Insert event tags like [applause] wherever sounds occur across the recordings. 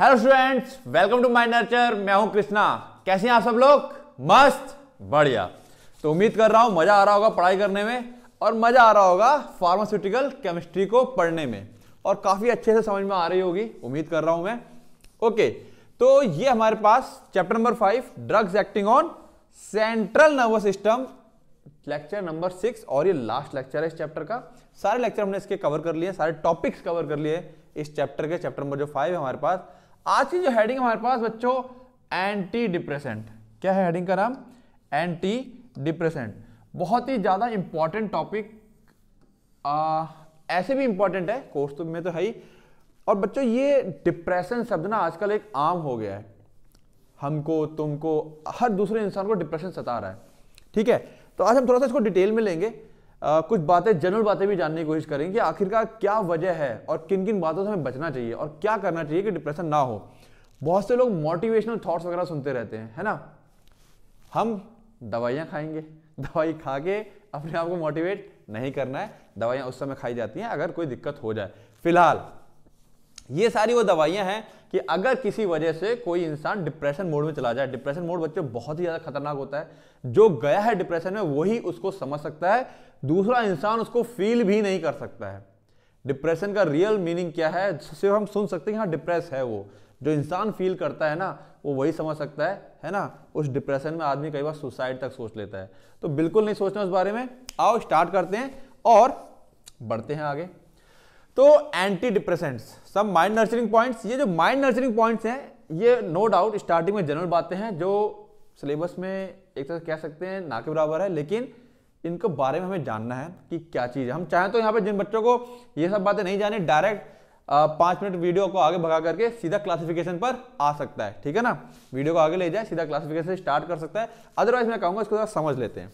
Hello students welcome to my nurture मैं हूं कृष्णा कैसे हैं आप सब लोग मस्त बढ़िया तो उम्मीद कर रहा हूं मजा आ रहा होगा पढ़ाई करने में और मजा आ रहा होगा फार्मास्यूटिकल केमिस्ट्री को पढ़ने में और काफी अच्छे से समझ में आ रही होगी उम्मीद कर रहा हूं मैं ओके तो ये हमारे पास chapter number five drugs acting on central nervous system lecture number six और ये लास्ट लेक्चर है इस चैप्टर का सारे लेक्चर हमने इसके कवर कर लिए सारे टॉपिक्स कवर कर लिए इस चैप्टर के चैप्टर नंबर जो फाइव है हमारे पास आज की जो हेडिंग हमारे पास बच्चों एंटी डिप्रेसेंट क्या है हेडिंग का नाम एंटी डिप्रेसेंट बहुत ही ज़्यादा इंपॉर्टेंट टॉपिक ऐसे भी इंपॉर्टेंट है कोर्स तो में तो है ही और बच्चों ये डिप्रेशन शब्द ना आजकल एक आम हो गया है हमको तुमको हर दूसरे इंसान को डिप्रेशन सता रहा है ठीक है तो आज हम थोड़ा सा इसको डिटेल में लेंगे कुछ बातें जनरल बातें भी जानने की कोशिश करेंगे कि आखिरकार क्या वजह है और किन किन बातों से हमें बचना चाहिए और क्या करना चाहिए कि डिप्रेशन ना हो बहुत से लोग मोटिवेशनल थॉट्स वगैरह सुनते रहते हैं है ना हम दवाइयाँ खाएंगे [laughs] दवाई खा के अपने आप को मोटिवेट नहीं करना है दवाइयाँ उस समय खाई जाती हैं अगर कोई दिक्कत हो जाए फिलहाल ये सारी वो दवाइयां हैं कि अगर किसी वजह से कोई इंसान डिप्रेशन मोड में चला जाए डिप्रेशन मोड बच्चों बहुत ही ज़्यादा खतरनाक होता है जो गया है डिप्रेशन में वही उसको समझ सकता है दूसरा इंसान उसको फील भी नहीं कर सकता है डिप्रेशन का रियल मीनिंग क्या है सिर्फ हम सुन सकते हैं हाँ डिप्रेस है वो जो इंसान फील करता है ना वो वही समझ सकता है है ना उस डिप्रेशन में आदमी कई बार सुसाइड तक सोच लेता है तो बिल्कुल नहीं सोचना उस बारे में आओ स्टार्ट करते हैं और बढ़ते हैं आगे तो एंटी डिप्रेशन सब माइंड नर्चरिंग पॉइंट्स ये जो माइंड नर्चरिंग पॉइंट्स हैं ये नो डाउट स्टार्टिंग में जनरल बातें हैं जो सिलेबस में एक तरह कह सकते हैं ना के बराबर है लेकिन इनके बारे में हमें जानना है कि क्या चीज़ है हम चाहें तो यहाँ पे जिन बच्चों को ये सब बातें नहीं जानी डायरेक्ट पाँच मिनट वीडियो को आगे भगा करके सीधा क्लासिफिकेशन पर आ सकता है ठीक है ना वीडियो को आगे ले जाए सीधा क्लासिफिकेशन स्टार्ट कर सकता है अदरवाइज मैं कहूँगा इसको समझ लेते हैं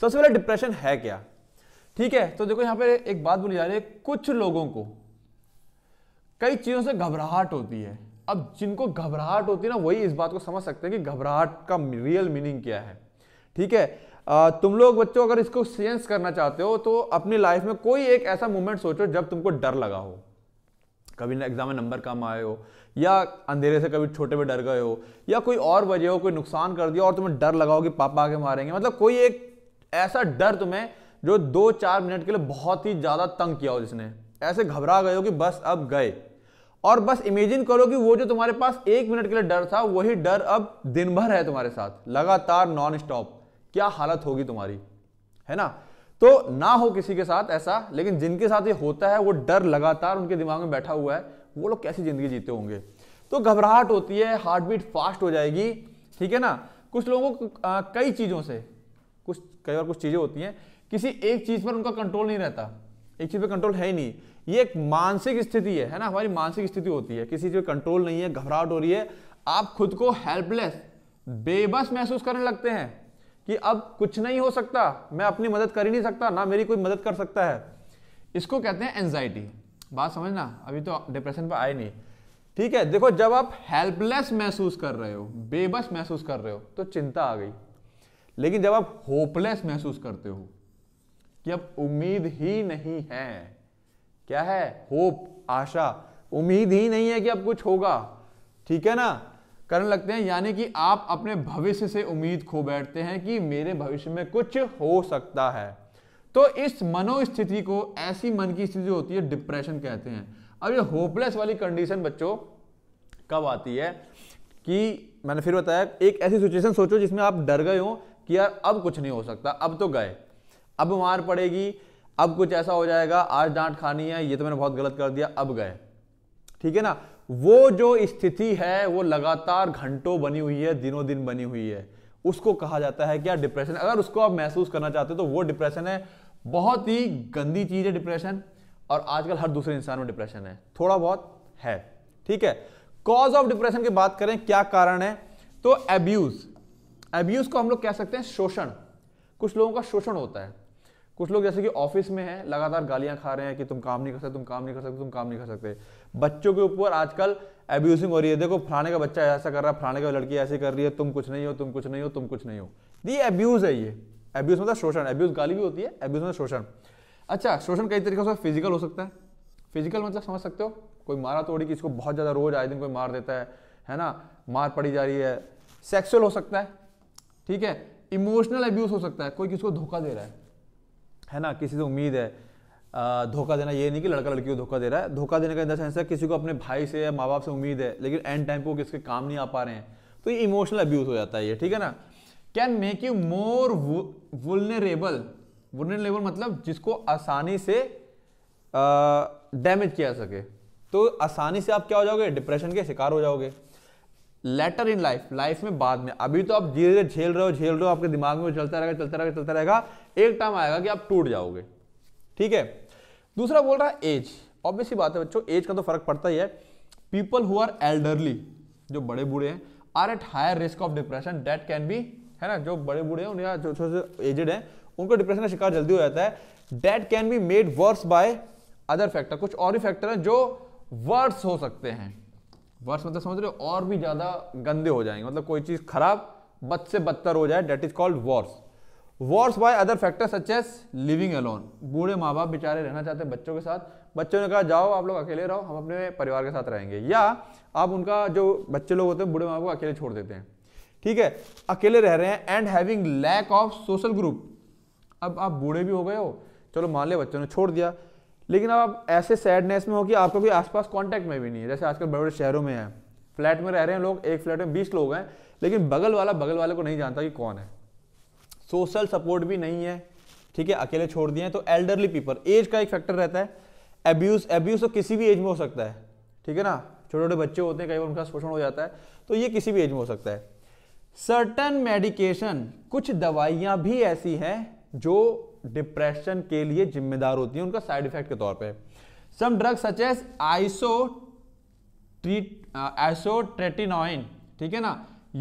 सबसे पहले डिप्रेशन है क्या ठीक है तो देखो यहाँ पर एक बात बोली जा रही है कुछ लोगों को कई चीज़ों से घबराहट होती है अब जिनको घबराहट होती है ना वही इस बात को समझ सकते हैं कि घबराहट का रियल मीनिंग क्या है ठीक है तुम लोग बच्चों अगर इसको सेंस करना चाहते हो तो अपनी लाइफ में कोई एक ऐसा मोमेंट सोचो जब तुमको डर लगा हो कभी एग्जाम में नंबर कम आए हो या अंधेरे से कभी छोटे में डर गए हो या कोई और वजह हो कोई नुकसान कर दिया और तुम्हें डर लगा हो कि पापा आके मारेंगे मतलब कोई एक ऐसा डर तुम्हें जो दो चार मिनट के लिए बहुत ही ज़्यादा तंग किया हो जिसने ऐसे घबरा गए हो कि बस अब गए और बस इमेजिन करो कि वो जो तुम्हारे पास एक मिनट के लिए डर था वही डर अब दिन भर है तुम्हारे साथ लगातार नॉन स्टॉप क्या हालत होगी तुम्हारी है ना तो ना हो किसी के साथ ऐसा लेकिन जिनके साथ ये होता है वो डर लगातार उनके दिमाग में बैठा हुआ है वो लोग कैसी जिंदगी जीते होंगे तो घबराहट होती है हार्ट बीट फास्ट हो जाएगी ठीक है ना कुछ लोगों को कई चीज़ों से कुछ कई बार कुछ चीज़ें होती हैं किसी एक चीज़ पर उनका कंट्रोल नहीं रहता एक चीज़ पर कंट्रोल है ही नहीं ये एक मानसिक स्थिति है है ना हमारी मानसिक स्थिति होती है किसी चीज़ पर कंट्रोल नहीं है घबराहट हो रही है आप खुद को हेल्पलेस बेबस महसूस करने लगते हैं कि अब कुछ नहीं हो सकता मैं अपनी मदद कर ही नहीं सकता ना मेरी कोई मदद कर सकता है इसको कहते हैं एनजाइटी बात समझना अभी तो डिप्रेशन पर आए नहीं ठीक है देखो जब आप हेल्पलेस महसूस कर रहे हो बेबस महसूस कर रहे हो तो चिंता आ गई लेकिन जब आप होपलेस महसूस करते हो कि अब उम्मीद ही नहीं है क्या है होप आशा उम्मीद ही नहीं है कि अब कुछ होगा ठीक है ना करने लगते हैं यानी कि आप अपने भविष्य से उम्मीद खो बैठते हैं कि मेरे भविष्य में कुछ हो सकता है तो इस मनोस्थिति को ऐसी मन की स्थिति होती है डिप्रेशन कहते हैं अब ये होपलेस वाली कंडीशन बच्चों कब आती है कि मैंने फिर बताया एक ऐसी सिचुएशन सोचो जिसमें आप डर गए हो कि यार अब कुछ नहीं हो सकता अब तो गए अब मार पड़ेगी अब कुछ ऐसा हो जाएगा आज डांट खानी है ये तो मैंने बहुत गलत कर दिया अब गए ठीक है ना वो जो स्थिति है वो लगातार घंटों बनी हुई है दिनों दिन बनी हुई है उसको कहा जाता है क्या डिप्रेशन अगर उसको आप महसूस करना चाहते हो तो वो डिप्रेशन है बहुत ही गंदी चीज़ है डिप्रेशन और आजकल हर दूसरे इंसान में डिप्रेशन है थोड़ा बहुत है ठीक है कॉज ऑफ डिप्रेशन की बात करें क्या कारण है तो एब्यूज एब्यूज को हम लोग कह सकते हैं शोषण कुछ लोगों का शोषण होता है कुछ लोग जैसे कि ऑफिस में हैं लगातार गालियां खा रहे हैं कि तुम काम नहीं कर सकते तुम काम नहीं कर सकते तुम काम नहीं कर सकते बच्चों के ऊपर आजकल एब्यूजिंग हो रही है देखो फलाने का बच्चा ऐसा कर रहा है फलाने का लड़की ऐसी कर रही है तुम कुछ नहीं हो तुम कुछ नहीं हो तुम कुछ नहीं हो ये एब्यूज है ये एब्यूज मतलब शोषण एब्यूज गाली भी होती है एब्यूज मतलब शोषण अच्छा शोषण कई तरीके से फिजिकल हो सकता है फिजिकल मतलब समझ सकते हो कोई मारा तोड़ी कि इसको बहुत ज़्यादा रोज आए दिन कोई मार देता है है ना मार पड़ी जा रही है सेक्सुअल हो सकता है ठीक है इमोशनल एब्यूज हो सकता है कोई किसी को धोखा दे रहा है है ना किसी से उम्मीद है धोखा देना ये नहीं कि लड़का लड़की को धोखा दे रहा है धोखा देने का इन सेंस है किसी को अपने भाई से या माँ बाप से उम्मीद है लेकिन एंड टाइम पर वो किसके काम नहीं आ पा रहे हैं तो ये इमोशनल अब्यूज हो जाता है ये ठीक है ना can make you more vulnerable vulnerable मतलब जिसको आसानी से डैमेज किया सके तो आसानी से आप क्या हो जाओगे डिप्रेशन के शिकार हो जाओगे लेटर इन लाइफ लाइफ में बाद में अभी तो आप धीरे धीरे झेल रहे हो झेल रहे हो आपके दिमाग में चलता रहेगा चलता रहेगा चलता रहेगा एक टाइम आएगा कि आप टूट जाओगे ठीक है दूसरा बोल रहा है एज ऑब्वियस बात है बच्चों एज का तो फर्क पड़ता ही है पीपल हु आर एल्डरली जो बड़े बूढ़े हैं are at higher risk of depression that can be है ना जो बड़े बूढ़े हैं उनका जो छोटे एजेड हैं उनको डिप्रेशन का शिकार जल्दी हो जाता है that can be made worse by other factor कुछ और ही फैक्टर हैं जो वर्स हो सकते हैं वर्ष मतलब समझ रहे हो और भी ज़्यादा गंदे हो जाएंगे मतलब कोई चीज़ खराब बद से बदतर हो जाए that is called worse worse by other factor such as living alone बूढ़े माँ बाप बेचारे रहना चाहते हैं बच्चों के साथ बच्चों ने कहा जाओ आप लोग अकेले रहो हम अपने परिवार के साथ रहेंगे या आप उनका जो बच्चे लोग होते हैं बूढ़े माँ बाप को अकेले छोड़ देते हैं ठीक है अकेले रह रहे हैं and having lack of social group अब आप बूढ़े भी हो गए हो चलो मान लिया बच्चों ने छोड़ दिया लेकिन अब आप ऐसे सैडनेस में हो कि आपका कोई आसपास कांटेक्ट में भी नहीं है जैसे आजकल बड़े बड़े शहरों में है फ्लैट में रह रहे हैं लोग एक फ्लैट में बीस लोग हैं लेकिन बगल वाला बगल वाले को नहीं जानता कि कौन है सोशल सपोर्ट भी नहीं है ठीक है अकेले छोड़ दिए तो एल्डरली पीपल एज का एक फैक्टर रहता है एब्यूज एब्यूज तो किसी भी एज में हो सकता है ठीक है ना छोटे छोटे बच्चे होते हैं कई बार उनका शोषण हो जाता है तो ये किसी भी एज में हो सकता है सर्टन मेडिकेशन कुछ दवाइयाँ भी ऐसी हैं जो डिप्रेशन के लिए जिम्मेदार होती है उनका साइड इफेक्ट के तौर पे some drugs such as iso isotretinoin ठीक है ना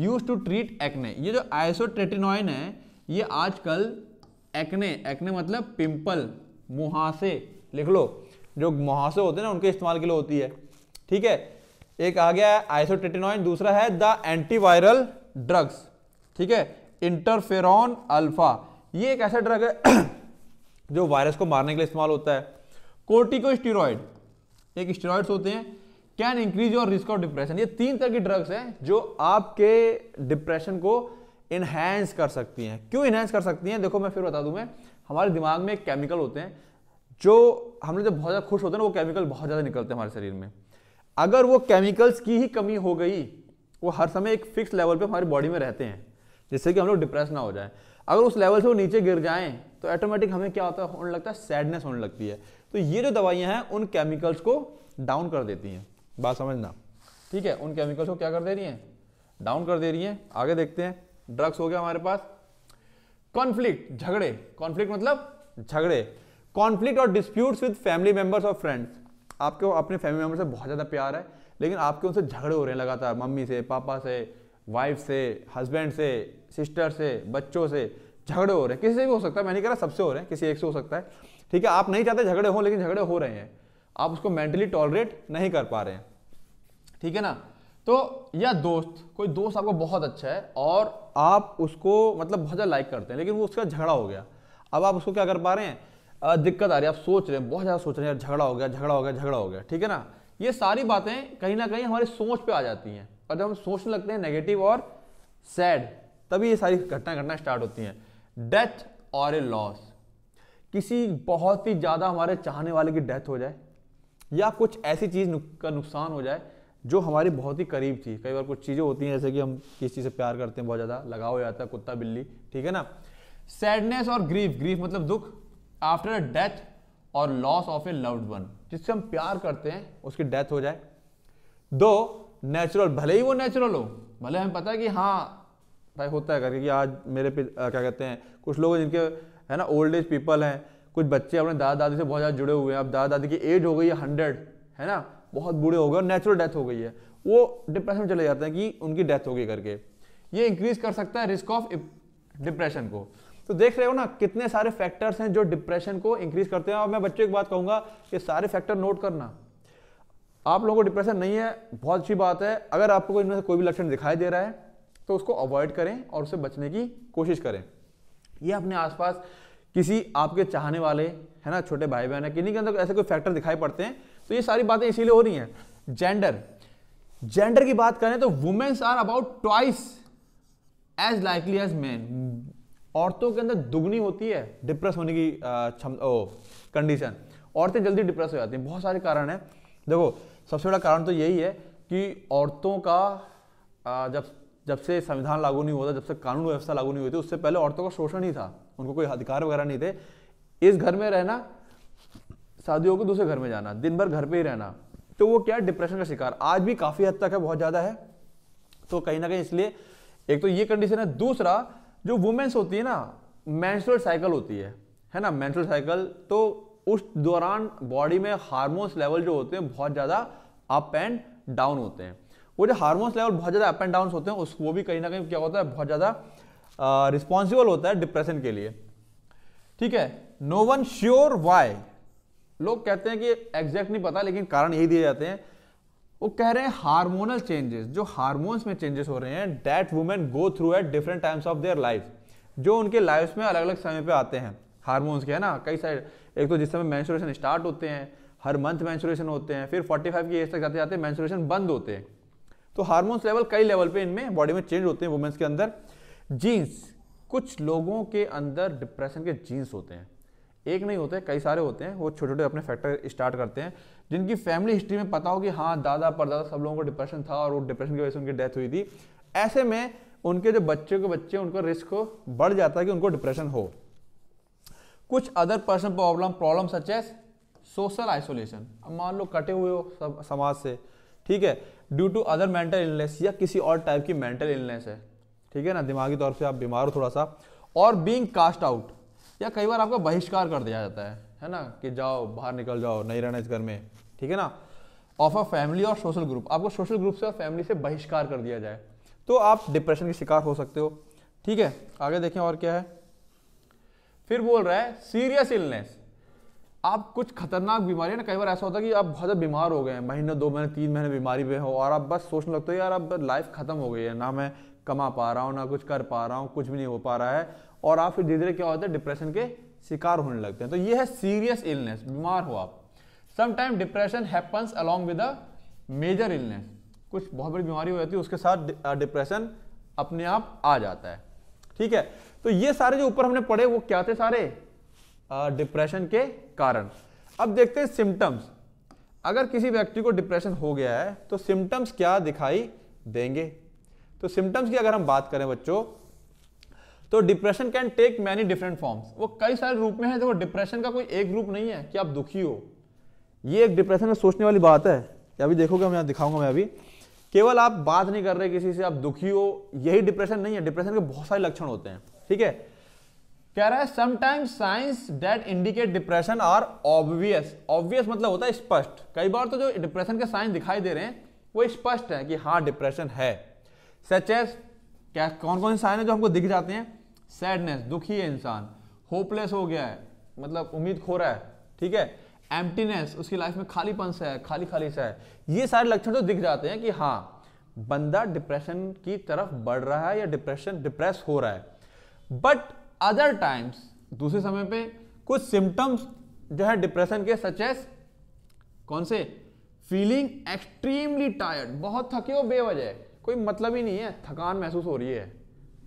यूज टू ट्रीट एक्ने ये जो आइसोट्रेटिनोइन है ये आजकल एक्ने एक्ने मतलब पिंपल मुहासे लिख लो जो मुहासे होते हैं ना उनके इस्तेमाल के लिए होती है ठीक है एक आ गया है आइसोट्रेटिनोइन दूसरा है द एंटीवायरल ड्रग्स ठीक है इंटरफेरॉन अल्फा ये एक ऐसा ड्रग है जो वायरस को मारने के लिए इस्तेमाल होता है कोर्टिको स्टीरोड एक स्टीरोड्स होते हैं can increase your risk of depression ये तीन तरह की ड्रग्स हैं जो आपके डिप्रेशन को इन्हेंस कर सकती हैं क्यों इन्हेंस कर सकती हैं देखो मैं फिर बता दूं मैं हमारे दिमाग में एक केमिकल होते हैं जो हम लोग जब बहुत ज़्यादा खुश होते हैं ना वो केमिकल बहुत ज़्यादा निकलते हैं हमारे शरीर में अगर वो केमिकल्स की ही कमी हो गई वो हर समय एक फिक्स लेवल पर हमारी बॉडी में रहते हैं जिससे कि हम लोग डिप्रेस ना हो जाए अगर उस लेवल से वो नीचे गिर जाएं तो ऑटोमेटिक हमें क्या होता है होने लगता है सैडनेस होने लगती है तो ये जो दवाइयाँ हैं उन केमिकल्स को डाउन कर देती हैं बात समझना ठीक है उन केमिकल्स को क्या कर दे रही हैं डाउन कर दे रही हैं आगे देखते हैं ड्रग्स हो गया हमारे पास कॉन्फ्लिक्ट झगड़े कॉन्फ्लिक्ट मतलब झगड़े कॉन्फ्लिक्ट और डिस्प्यूट्स विद फैमिली मेंबर्स और फ्रेंड्स आपके अपने फैमिली मेंबर से बहुत ज़्यादा प्यार है लेकिन आपके उनसे झगड़े हो रहे हैं लगातार मम्मी से पापा से वाइफ से हस्बैंड से सिस्टर से बच्चों से झगड़े हो रहे हैं किसी से भी हो सकता है मैं नहीं कह रहा सबसे हो रहे हैं किसी एक से हो सकता है ठीक है आप नहीं चाहते झगड़े हो लेकिन झगड़े हो रहे हैं आप उसको मेंटली टॉलरेट नहीं कर पा रहे हैं ठीक है ना तो या दोस्त कोई दोस्त आपको बहुत अच्छा है और आप उसको मतलब बहुत ज़्यादा लाइक करते हैं लेकिन वो उसका झगड़ा हो गया अब आप उसको क्या कर पा रहे हैं दिक्कत आ रही है आप सोच रहे हैं बहुत ज़्यादा सोच रहे हैं झगड़ा हो गया झगड़ा हो गया झगड़ा हो गया ठीक है ना ये सारी बातें कहीं ना कहीं हमारी सोच पर आ जाती हैं और जब हम सोचने लगते हैं नेगेटिव और सैड तभी ये सारी घटना घटना स्टार्ट होती हैं डेथ और ए लॉस किसी बहुत ही ज़्यादा हमारे चाहने वाले की डेथ हो जाए या कुछ ऐसी चीज़ का नुकसान हो जाए जो हमारे बहुत ही करीब थी कई बार कुछ चीज़ें होती हैं जैसे कि हम किस चीज़ से प्यार करते हैं बहुत ज़्यादा लगाव हो जाता है कुत्ता बिल्ली ठीक है ना सैडनेस और ग्रीफ ग्रीफ मतलब दुख आफ्टर अ डेथ और loss of a loved one जिससे हम प्यार करते हैं उसकी डेथ हो जाए दो नेचुरल भले ही वो नेचुरल हो भले हमें पता है कि हाँ भाई होता है करके कि आज मेरे पे आ, क्या कहते हैं कुछ लोग जिनके है ना ओल्ड एज पीपल हैं कुछ बच्चे अपने दादा दादी से बहुत ज़्यादा जुड़े हुए हैं अब दादा दादी की एज हो गई है हंड्रेड है ना बहुत बूढ़े हो गए और नेचुरल डेथ हो गई है वो डिप्रेशन में चले जाते हैं कि उनकी डेथ हो गई करके ये इंक्रीज कर सकता है रिस्क ऑफ डिप्रेशन को तो देख रहे हो ना कितने सारे फैक्टर्स हैं जो डिप्रेशन को इंक्रीज करते हैं और मैं बच्चों की बात कहूँगा ये सारे फैक्टर नोट करना आप लोगों को डिप्रेशन नहीं है बहुत अच्छी बात है अगर आपको इनमें से कोई भी लक्षण दिखाई दे रहा है तो उसको अवॉइड करें और उससे बचने की कोशिश करें ये अपने आसपास किसी आपके चाहने वाले है ना छोटे भाई बहन है किन्हीं के अंदर ऐसे कोई फैक्टर दिखाई पड़ते हैं तो ये सारी बातें इसीलिए हो रही हैं जेंडर जेंडर की बात करें तो womens are about twice as likely as man औरतों के अंदर दुगनी होती है डिप्रेस होने की क्षमता कंडीशन औरतें जल्दी डिप्रेस हो जाती हैं बहुत सारे कारण हैं देखो सबसे बड़ा कारण तो यही है कि औरतों का आ, जब जब से संविधान लागू नहीं हुआ था जब से कानून व्यवस्था लागू नहीं हुई थी उससे पहले औरतों का शोषण ही था उनको कोई अधिकार वगैरह नहीं थे इस घर में रहना शादियों को दूसरे घर में जाना दिन भर घर पर ही रहना तो वो क्या डिप्रेशन का शिकार आज भी काफ़ी हद तक है बहुत ज़्यादा है तो कहीं ना कहीं इसलिए एक तो ये कंडीशन है दूसरा जो वुमेन्स होती है ना मैंस्ट्रल साइकिल होती है है ना मैंस्ट्रल साइकिल तो उस दौरान बॉडी में हार्मोन्स लेवल जो होते हैं बहुत ज़्यादा अप एंड डाउन होते हैं वो जो हार्मोन्स लेवल बहुत ज़्यादा अप एंड डाउन होते हैं उस वो भी कहीं ना कहीं क्या होता है बहुत ज़्यादा रिस्पॉन्सिबल होता है डिप्रेशन के लिए ठीक है नो वन श्योर वाई लोग कहते हैं कि एग्जैक्ट नहीं पता लेकिन कारण यही दिए जाते हैं वो कह रहे हैं हार्मोनल चेंजेस जो हार्मोन्स में चेंजेस हो रहे हैं that women go through at different times of their life जो उनके लाइफ में अलग अलग समय पे आते हैं हार्मोन्स के है ना कई सारे एक तो जिस समय मैंसुरेशन स्टार्ट होते हैं हर मंथ मैंसुरेशन होते हैं फिर 45 की एज तक जाते जाते मैंसुरेशन बंद होते हैं तो हार्मोन्स लेवल कई लेवल पे इनमें बॉडी में चेंज होते हैं वुमेन्स के अंदर जीन्स कुछ लोगों के अंदर डिप्रेशन के जीन्स होते हैं एक नहीं होते कई सारे होते हैं वो छोटे छोटे अपने फैक्टर स्टार्ट करते हैं जिनकी फैमिली हिस्ट्री में पता हो कि हाँ दादा परदादा सब लोगों को डिप्रेशन था और वो डिप्रेशन की वजह से उनकी डेथ हुई थी ऐसे में उनके जो बच्चे के बच्चे उनका रिस्क हो बढ़ जाता है कि उनको डिप्रेशन हो कुछ other person problem problem such as social isolation अब मान लो कटे हुए हो सब समाज से ठीक है due to other mental illness या किसी और टाइप की मेंटल इलनेस है ठीक है ना दिमागी तौर से आप बीमार हो थोड़ा सा और बींग कास्ट आउट या कई बार आपका बहिष्कार कर दिया जाता है है ना कि जाओ बाहर निकल जाओ नहीं रहना इस घर में ठीक है ना ऑफ अ फैमिली और सोशल ग्रुप आपको सोशल ग्रुप से और फैमिली से बहिष्कार कर दिया जाए तो आप डिप्रेशन के शिकार हो सकते हो ठीक है आगे देखें और क्या है फिर बोल रहा है सीरियस इलनेस आप कुछ खतरनाक बीमारियां ना कई बार ऐसा होता है कि आप बहुत ज़्यादा बीमार हो गए हैं महीने दो महीने तीन महीने बीमारी में हो और आप बस सोचने लगते हो यार अब लाइफ ख़त्म हो गई है ना मैं कमा पा रहा हूँ ना कुछ कर पा रहा हूँ कुछ भी नहीं हो पा रहा है और आप फिर धीरे धीरे क्या होता है डिप्रेशन के शिकार होने लगते हैं तो ये है सीरियस इलनेस बीमार हो आप sometime depression happens along with a major illness कुछ बहुत बड़ी बीमारी हो जाती है उसके साथ डिप्रेशन अपने आप आ जाता है ठीक है तो ये सारे जो ऊपर हमने पढ़े वो क्या थे सारे डिप्रेशन के कारण अब देखते हैं सिम्टम्स अगर किसी व्यक्ति को डिप्रेशन हो गया है तो सिम्टम्स क्या दिखाई देंगे तो सिम्टम्स की अगर हम बात करें बच्चों तो depression can take many different forms वो कई सारे रूप में है देखो डिप्रेशन का कोई एक रूप नहीं है कि आप दुखी हो ये एक डिप्रेशन में सोचने वाली बात है अभी देखोगे मैं दिखाऊंगा मैं अभी केवल आप बात नहीं कर रहे किसी से आप दुखी हो यही डिप्रेशन नहीं है डिप्रेशन के बहुत सारे लक्षण होते हैं ठीक है कह रहा है sometimes signs that indicate depression are obvious obvious मतलब होता है स्पष्ट कई बार तो जो डिप्रेशन के साइंस दिखाई दे रहे हैं वो स्पष्ट है कि हाँ डिप्रेशन है सचेस क्या कौन कौन से साइन है जो हमको दिख जाते हैं सैडनेस दुखी है इंसान होपलेस हो गया है मतलब उम्मीद खो रहा है ठीक है एम्प्टीनेस उसकी लाइफ में खालीपन से है खाली खाली सा है ये सारे लक्षण तो दिख जाते हैं कि हाँ बंदा डिप्रेशन की तरफ बढ़ रहा है या डिप्रेशन डिप्रेस हो रहा है बट अदर टाइम्स दूसरे समय पे कुछ सिम्टम्स जो है डिप्रेशन के सचेस कौन से फीलिंग एक्सट्रीमली टायर्ड बहुत थके हो बेवजह कोई मतलब ही नहीं है थकान महसूस हो रही है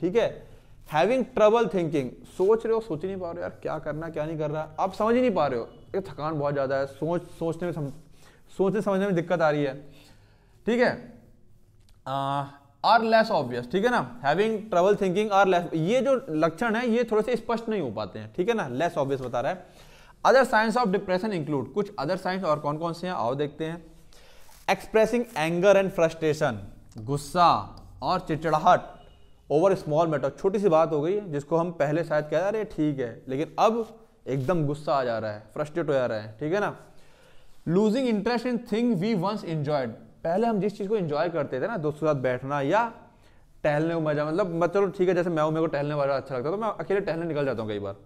ठीक है हैविंग ट्रबल थिंकिंग सोच रहे हो सोच ही नहीं पा रहे हो यार क्या करना क्या नहीं कर रहा आप समझ ही नहीं पा रहे हो ये थकान बहुत ज़्यादा है सोच सोचने में सम, सोचने समझने में दिक्कत आ रही है ठीक है आर लेस ऑब्वियस ठीक है ना having trouble thinking are less ये जो लक्षण है ये थोड़े से स्पष्ट नहीं हो पाते हैं ठीक है ना लेस ऑब्वियस बता रहा है other signs of depression include कुछ अदर साइंस और कौन कौन से हैं आओ देखते हैं एक्सप्रेसिंग एंगर एंड फ्रस्ट्रेशन गुस्सा और चिड़चिड़ाहट ओवर स्मॉल मैटर छोटी सी बात हो गई जिसको हम पहले शायद कह रहे ठीक है लेकिन अब एकदम गुस्सा आ जा रहा है फ्रस्ट्रेट हो जा रहा है ठीक है ना losing interest in thing we once enjoyed पहले हम जिस चीज़ को इन्जॉय करते थे ना दोस्तों के साथ बैठना या टहलने को मजा मतलब, मतलब चलो ठीक है जैसे मैं हूँ मेरे को टहलने वाला अच्छा लगता है तो मैं अकेले टहलने निकल जाता हूँ कई बार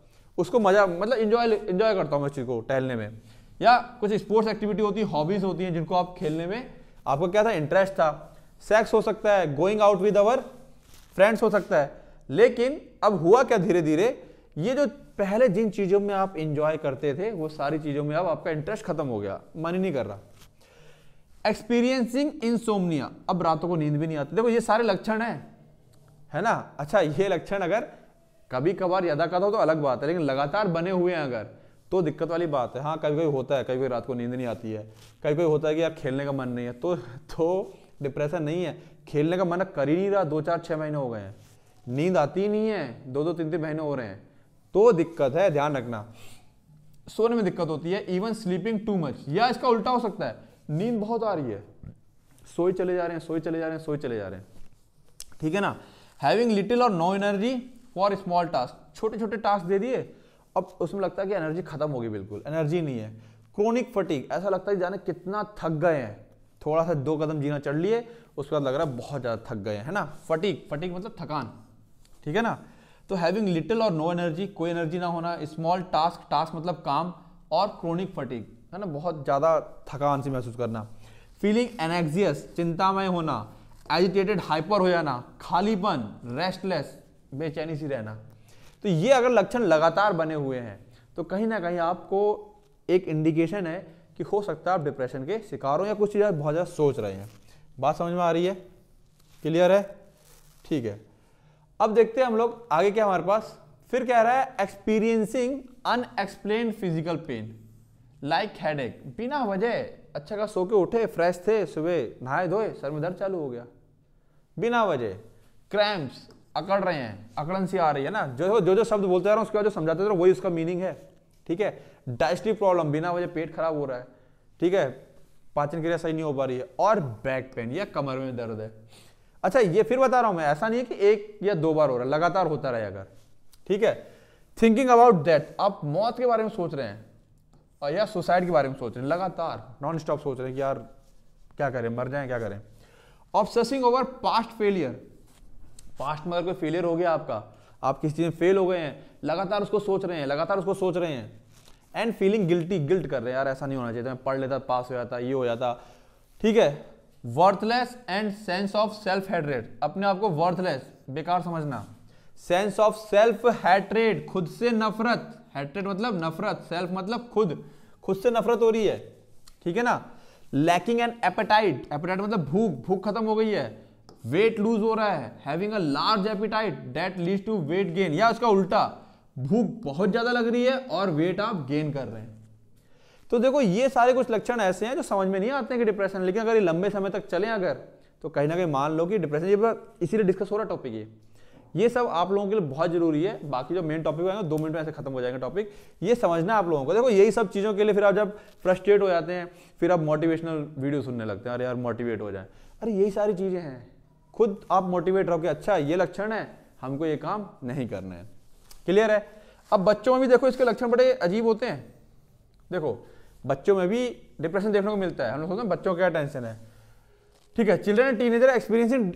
उसको मजा मतलब इन्जॉय इन्जॉय करता हूँ मैं उस चीज़ को टहलने में या कुछ स्पोर्ट्स एक्टिविटी होती है हॉबीज़ होती हैं जिनको आप खेलने में आपको क्या था इंटरेस्ट था सेक्स हो सकता है going out with our friends हो सकता है लेकिन अब हुआ क्या धीरे धीरे ये जो पहले जिन चीज़ों में आप इंजॉय करते थे वो सारी चीज़ों में अब आपका इंटरेस्ट खत्म हो गया मन ही नहीं कर रहा एक्सपीरियंसिंग इंसोमनिया अब रातों को नींद भी नहीं आती देखो ये सारे लक्षण हैं है ना अच्छा ये लक्षण अगर कभी कभार ज्यादा आता हो तो अलग बात है लेकिन लगातार बने हुए हैं अगर तो दिक्कत वाली बात है हाँ कभी कभी होता है कभी कभी रात को नींद नहीं आती है कभी कभी होता है कि यार खेलने का मन नहीं है तो तो डिप्रेशन नहीं है खेलने का मन कर ही नहीं रहा दो चार छः महीने हो गए हैं नींद आती नहीं है दो दो तीन तीन महीने हो रहे हैं तो दिक्कत है ध्यान रखना सोने में दिक्कत होती है इवन स्लीपिंग टू मच या इसका उल्टा हो सकता है नींद बहुत आ रही है सोए चले जा रहे हैं सोए चले जा रहे हैं सोए चले जा रहे हैं ठीक है ना having little or no energy for small task छोटे छोटे टास्क दे दिए अब उसमें लगता है कि एनर्जी खत्म होगी बिल्कुल एनर्जी नहीं है क्रोनिक फटीक ऐसा लगता है जाने कितना थक गए हैं थोड़ा सा दो कदम जीना चढ़ लिए उसके बाद लग रहा है बहुत ज़्यादा थक गए है ना फटीक फटीक मतलब थकान ठीक है ना तो having little or no energy कोई एनर्जी ना होना स्मॉल टास्क टास्क मतलब काम और क्रोनिक फटीक है ना बहुत ज़्यादा थकान सी महसूस करना फीलिंग एनेक्जियस चिंतामय होना एजिटेटेड हाइपर हो जाना खालीपन रेस्टलेस बेचैनी सी रहना तो ये अगर लक्षण लगातार बने हुए हैं तो कहीं ना कहीं आपको एक इंडिकेशन है कि हो सकता है आप डिप्रेशन के शिकार हो या कुछ चीज़ें बहुत ज़्यादा सोच रहे हैं बात समझ में आ रही है क्लियर है ठीक है अब देखते हैं हम लोग आगे क्या हमारे पास फिर कह रहा है experiencing unexplained physical pain like एक बिना वजह अच्छा का सो के उठे फ्रेश थे सुबह नहाए धोए सर में दर्द चालू हो गया बिना वजह क्रैम्प्स अकड़ रहे हैं अकड़न सी आ रही है ना जो जो जो शब्द बोलते जा रहा हूँ उसके बाद जो समझाते रहा वही उसका मीनिंग है ठीक है डाइजेस्टिव प्रॉब्लम बिना वजह पेट खराब हो रहा है ठीक है पाचन क्रिया सही नहीं हो पा रही है और बैक पेन या कमर में दर्द है अच्छा ये फिर बता रहा हूँ मैं ऐसा नहीं है कि एक या दो बार हो रहा है लगातार होता रहे अगर ठीक है थिंकिंग अबाउट दैट आप मौत के बारे में सोच रहे हैं और या सुसाइड के बारे में सोच रहे हैं लगातार नॉन स्टॉप सोच रहे हैं कि यार क्या करें मर जाएं क्या करें obsessing over past failure past में अगर कोई फेलियर हो गया आपका आप किसी चीज़ में फेल हो गए हैं लगातार उसको सोच रहे हैं लगातार उसको सोच रहे हैं एंड फीलिंग गिल्टी गिल्ट कर रहे हैं यार ऐसा नहीं होना चाहिए मैं पढ़ लेता पास हो जाता ये हो जाता ठीक है worthless and sense of self hatred अपने आप को वर्थलेस बेकार समझना सेंस ऑफ सेल्फ हैट्रेड खुद से नफरत हेट्रेड मतलब नफरत सेल्फ मतलब खुद खुद से नफरत हो रही है ठीक है ना लैकिंग एन एपेटाइट एपेटाइट मतलब भूख भूख खत्म हो गई है वेट लूज हो रहा है having a large appetite that lead to weight gain या उसका उल्टा भूख बहुत ज़्यादा लग रही है और वेट आप गेन कर रहे हैं तो देखो ये सारे कुछ लक्षण ऐसे हैं जो समझ में नहीं आते हैं कि डिप्रेशन लेकिन अगर ये लंबे समय तक चले अगर तो कहीं ना कहीं मान लो कि डिप्रेशन ये इसीलिए डिस्कस हो रहा टॉपिक ये ये सब आप लोगों के लिए बहुत जरूरी है बाकी जो मेन टॉपिक होगा दो मिनट में ऐसे खत्म हो जाएगा टॉपिक ये समझना आप लोगों को देखो यही सब चीज़ों के लिए फिर आप जब फ्रस्ट्रेट हो जाते हैं फिर आप मोटिवेशनल वीडियो सुनने लगते हैं अरे यार मोटिवेट हो जाए अरे यही सारी चीज़ें हैं खुद आप मोटिवेट रहो कि अच्छा ये लक्षण है हमको ये काम नहीं करना है क्लियर है अब बच्चों में भी देखो इसके लक्षण बड़े अजीब होते हैं देखो बच्चों में भी डिप्रेशन देखने को मिलता है हम लोग सोचते हैं बच्चों का क्या टेंशन है ठीक है children and teenager experiencing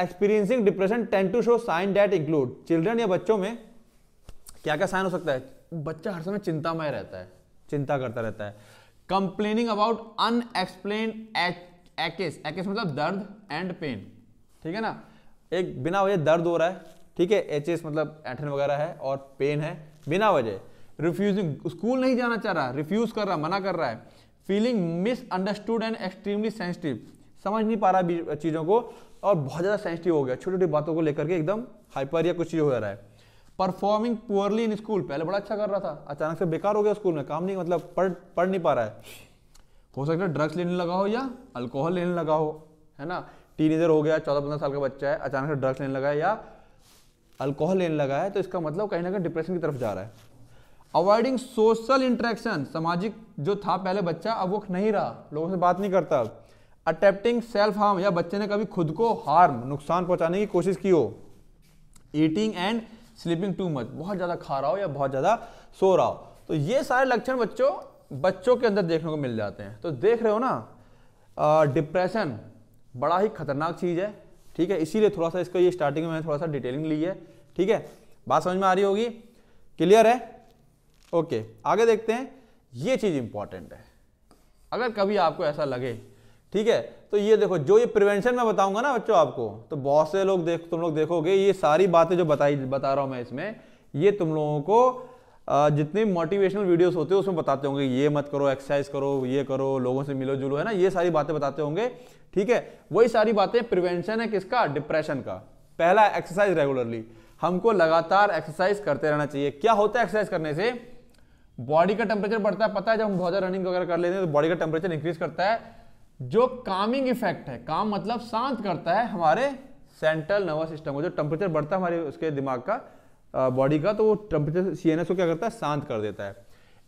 experiencing depression tend to show sign that include children या बच्चों में क्या क्या साइन हो सकता है बच्चा हर समय चिंतामय रहता है चिंता करता रहता है कंप्लेनिंग अबाउट अनएक्सप्लेन एकेस एक्स मतलब दर्द एंड पेन ठीक है ना एक बिना वजह दर्द हो रहा है ठीक है एच मतलब एठन वगैरह है और पेन है बिना वजह रिफ्यूजिंग स्कूल नहीं जाना चाह रहा रिफ्यूज कर रहा मना कर रहा है feeling misunderstood and extremely sensitive समझ नहीं पा रहा चीज़ों को और बहुत ज़्यादा सेंसिटिव हो गया छोटी छोटी बातों को लेकर के एकदम हाइपर या कुछ चीज़ हो रहा है परफॉर्मिंग पुअरली इन स्कूल पहले बड़ा अच्छा कर रहा था अचानक से बेकार हो गया स्कूल में काम नहीं मतलब पढ़ पढ़ नहीं पा रहा है हो सकता है ड्रग्स लेने लगा हो या अल्कोहल लेने लगा हो है ना टीनेजर हो गया चौदह पंद्रह साल का बच्चा है अचानक से ड्रग्स लेने लगा है या अल्कोहल लेने लगा है तो इसका मतलब कहीं ना कहीं डिप्रेशन की तरफ जा रहा है अवॉइडिंग सोशल इंट्रैक्शन सामाजिक जो था पहले बच्चा अब वो नहीं रहा लोगों से बात नहीं करता अब अटेप्टिंग सेल्फ हार्म या बच्चे ने कभी खुद को हार्म नुकसान पहुंचाने की कोशिश की हो eating and sleeping too much बहुत ज़्यादा खा रहा हो या बहुत ज़्यादा सो रहा हो तो ये सारे लक्षण बच्चों बच्चों के अंदर देखने को मिल जाते हैं तो देख रहे हो ना डिप्रेशन बड़ा ही खतरनाक चीज़ है ठीक है इसीलिए थोड़ा सा इसका ये स्टार्टिंग में मैंने थोड़ा सा डिटेलिंग ली है ठीक है बात समझ में आ रही होगी क्लियर है ओके आगे देखते हैं ये चीज़ इंपॉर्टेंट है अगर कभी आपको ऐसा लगे ठीक है तो ये देखो जो ये प्रिवेंशन में बताऊंगा ना बच्चों आपको तो बहुत से लोग देख तुम लोग देखोगे ये सारी बातें जो बताई बता रहा हूं मैं इसमें ये तुम लोगों को जितने मोटिवेशनल वीडियोस होते हैं उसमें बताते होंगे ये मत करो एक्सरसाइज करो ये करो लोगों से मिलो जुलो है ना ये सारी बातें बताते होंगे ठीक है वही सारी बातें प्रिवेंशन है किसका डिप्रेशन का पहला एक्सरसाइज रेगुलरली हमको लगातार एक्सरसाइज करते रहना चाहिए क्या होता है एक्सरसाइज करने से बॉडी का टेम्परेचर बढ़ता है पता है जब हम बहुत ज़्यादा रनिंग वगैरह कर लेते हैं तो बॉडी का टेम्परेचर इंक्रीज करता है जो कामिंग इफेक्ट है काम मतलब शांत करता है हमारे सेंट्रल नर्वस सिस्टम को जो टेम्परेचर बढ़ता है हमारे उसके दिमाग का बॉडी का तो वो टेम्परेचर सी को क्या करता है शांत कर देता है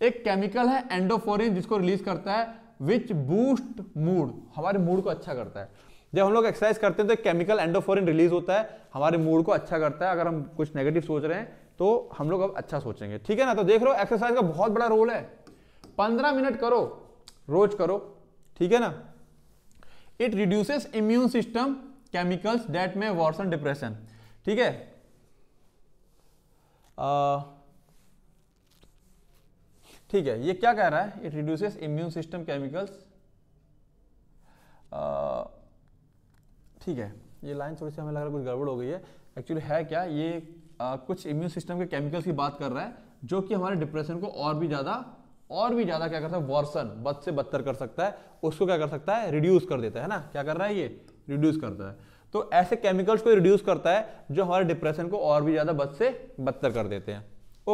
एक केमिकल है एंडोफोरिन जिसको रिलीज करता है विच बूस्ट मूड हमारे मूड को अच्छा करता है जब हम लोग एक्सरसाइज करते हैं तो केमिकल एंडोफोरिन रिलीज होता है हमारे मूड को अच्छा करता है अगर हम कुछ नेगेटिव सोच रहे हैं तो हम लोग अब अच्छा सोचेंगे ठीक है ना तो देख हो एक्सरसाइज का बहुत बड़ा रोल है पंद्रह मिनट करो रोज करो ठीक है ना it reduces immune system chemicals that may worse depression ठीक है ठीक है ये क्या कह रहा है it reduces immune system chemicals ठीक है ये लाइन थोड़ी सी हमें लग रहा है कुछ गड़बड़ हो गई है एक्चुअली है क्या ये आ, कुछ इम्यून सिस्टम के केमिकल्स की बात कर रहा है जो कि हमारे डिप्रेशन को और भी ज़्यादा और भी ज्यादा क्या करता है वर्सन बद से बदतर कर सकता है उसको क्या कर सकता है रिड्यूस कर देता है ना क्या कर रहा है ये रिड्यूस करता है तो ऐसे केमिकल्स को रिड्यूस करता है जो हमारे डिप्रेशन को और भी ज्यादा बद से बदतर कर देते हैं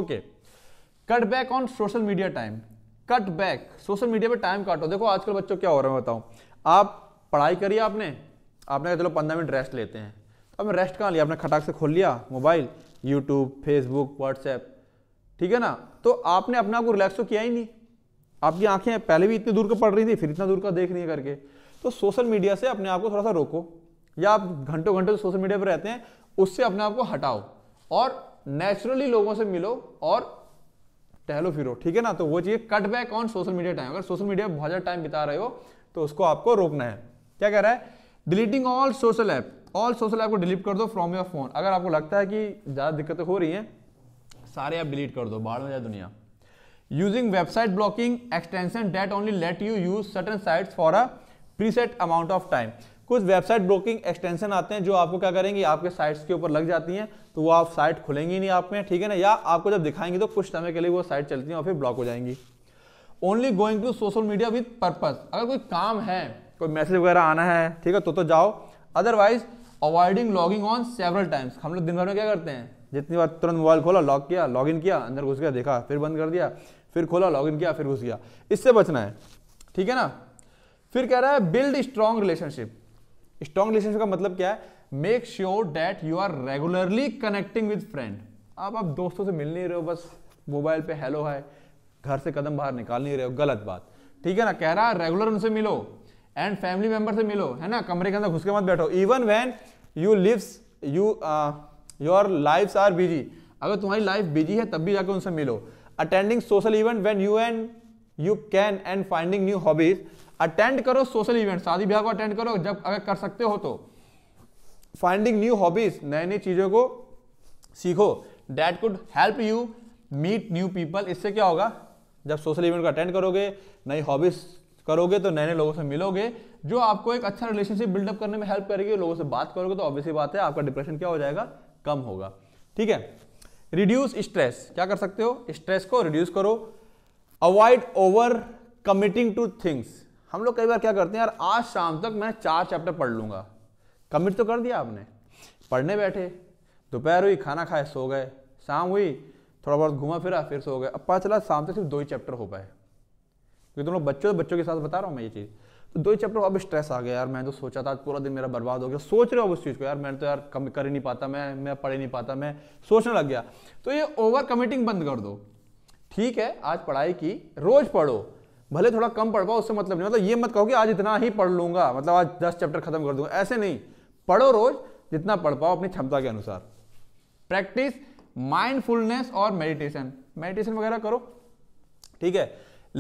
okay cut back on social media time cut back social media पर टाइम काटो देखो आजकल बच्चों क्या हो रहा है बताऊं आप पढ़ाई करिए आपने आपने कहा चलो पंद्रह मिनट रेस्ट लेते हैं अब तो रेस्ट कहाँ लिया आपने खटाक से खोल लिया मोबाइल यूट्यूब फेसबुक व्हाट्सएप ठीक है ना तो आपने अपने आप को रिलैक्स तो किया ही नहीं आपकी आंखें पहले भी इतनी दूर का पड़ रही थी फिर इतना दूर का देख रही है करके तो सोशल मीडिया से अपने आप को थोड़ा सा रोको या आप घंटों घंटे सोशल मीडिया पर रहते हैं उससे अपने आप को हटाओ और नेचुरली लोगों से मिलो और टहलो फिरो ठीक है ना तो वो चाहिए cut back on social media time अगर सोशल मीडिया बहुत ज़्यादा टाइम बिता रहे हो तो उसको आपको रोकना है क्या कह रहा है deleting all social app all social app को डिलीट कर दो फ्रॉम योर फोन अगर आपको लगता है कि ज़्यादा दिक्कतें हो रही हैं सारे आप डिलीट कर दो बाढ़ में जाए दुनिया using website blocking extension that only let you use certain site for a preset amount of time कुछ वेबसाइट ब्लॉकिंग एक्सटेंशन आते हैं जो आपको क्या करेंगे आपके साइट्स के ऊपर लग जाती हैं तो वो आप साइट खुलेंगी नहीं आप में ठीक है ना या आपको जब दिखाएंगे तो कुछ समय के लिए वो साइट चलती है और फिर ब्लॉक हो जाएंगी only going to social media with purpose अगर कोई काम है कोई मैसेज वगैरह आना है ठीक है तो तो जाओ otherwise avoiding logging on several times हम लोग दिन भर में क्या करते हैं जितनी बार तुरंत मोबाइल खोला लॉक किया लॉगिन किया अंदर घुस गया देखा फिर बंद कर दिया फिर खोला लॉगिन किया फिर घुस गया इससे बचना है ठीक है ना फिर कह रहा है build strong relationship strong relationship का मतलब क्या है make sure that you are regularly connecting with friend अब आप दोस्तों से मिल नहीं रहे हो बस मोबाइल पे हेलो है घर से कदम बाहर निकाल नहीं रहे हो गलत बात ठीक है ना कह रहा है रेगुलर उनसे मिलो एंड फैमिली मेंबर से मिलो है ना कमरे के अंदर घुस के मत बैठो even when you lives you your life are busy अगर तुम्हारी लाइफ बिजी है तब भी जाकर उनसे मिलो attending social event when you and you can and finding new hobbies attend करो सोशल इवेंट शादी ब्याह को अटेंड करो जब अगर कर सकते हो तो फाइंडिंग न्यू हॉबीज नई नई चीज़ों को सीखो that could help you meet new people इससे क्या होगा जब सोशल इवेंट को अटेंड करोगे नई हॉबीज करोगे तो नए नए लोगों से मिलोगे जो आपको एक अच्छा रिलेशनशिप बिल्डअप करने में हेल्प करेगी लोगों से बात करोगे तो ऑब्वियसली बात है आपका डिप्रेशन क्या हो जाएगा कम होगा ठीक है रिड्यूस स्ट्रेस क्या कर सकते हो स्ट्रेस को रिड्यूस करो avoid over committing to things हम लोग कई बार क्या करते हैं यार आज शाम तक मैं चार चैप्टर पढ़ लूंगा कमिट तो कर दिया आपने पढ़ने बैठे दोपहर हुई खाना खाए सो गए शाम हुई थोड़ा बहुत घूमा फिरा फिर सो गए अब पता चला शाम तक सिर्फ दो ही चैप्टर हो पाए क्योंकि तुम लोग बच्चों बच्चों के साथ बता रहा हूँ मैं ये चीज़ दो ही चैप्टर अब स्ट्रेस आ गया यार मैं तो सोचा था पूरा दिन मेरा बर्बाद हो गया सोच रहे हो उस चीज़ को यार मैंने तो यार कम कर ही नहीं पाता मैं मैं पढ़ ही नहीं पाता मैं सोचने लग गया तो ये ओवर कमिटिंग बंद कर दो ठीक है आज पढ़ाई की रोज पढ़ो भले थोड़ा कम पढ़ पाओ उससे मतलब नहीं मतलब ये मत कहो कि आज इतना ही पढ़ लूंगा मतलब आज दस चैप्टर खत्म कर दूंगा ऐसे नहीं पढ़ो रोज जितना पढ़ पाओ अपनी क्षमता के अनुसार प्रैक्टिस माइंडफुलनेस और मेडिटेशन मेडिटेशन वगैरह करो ठीक है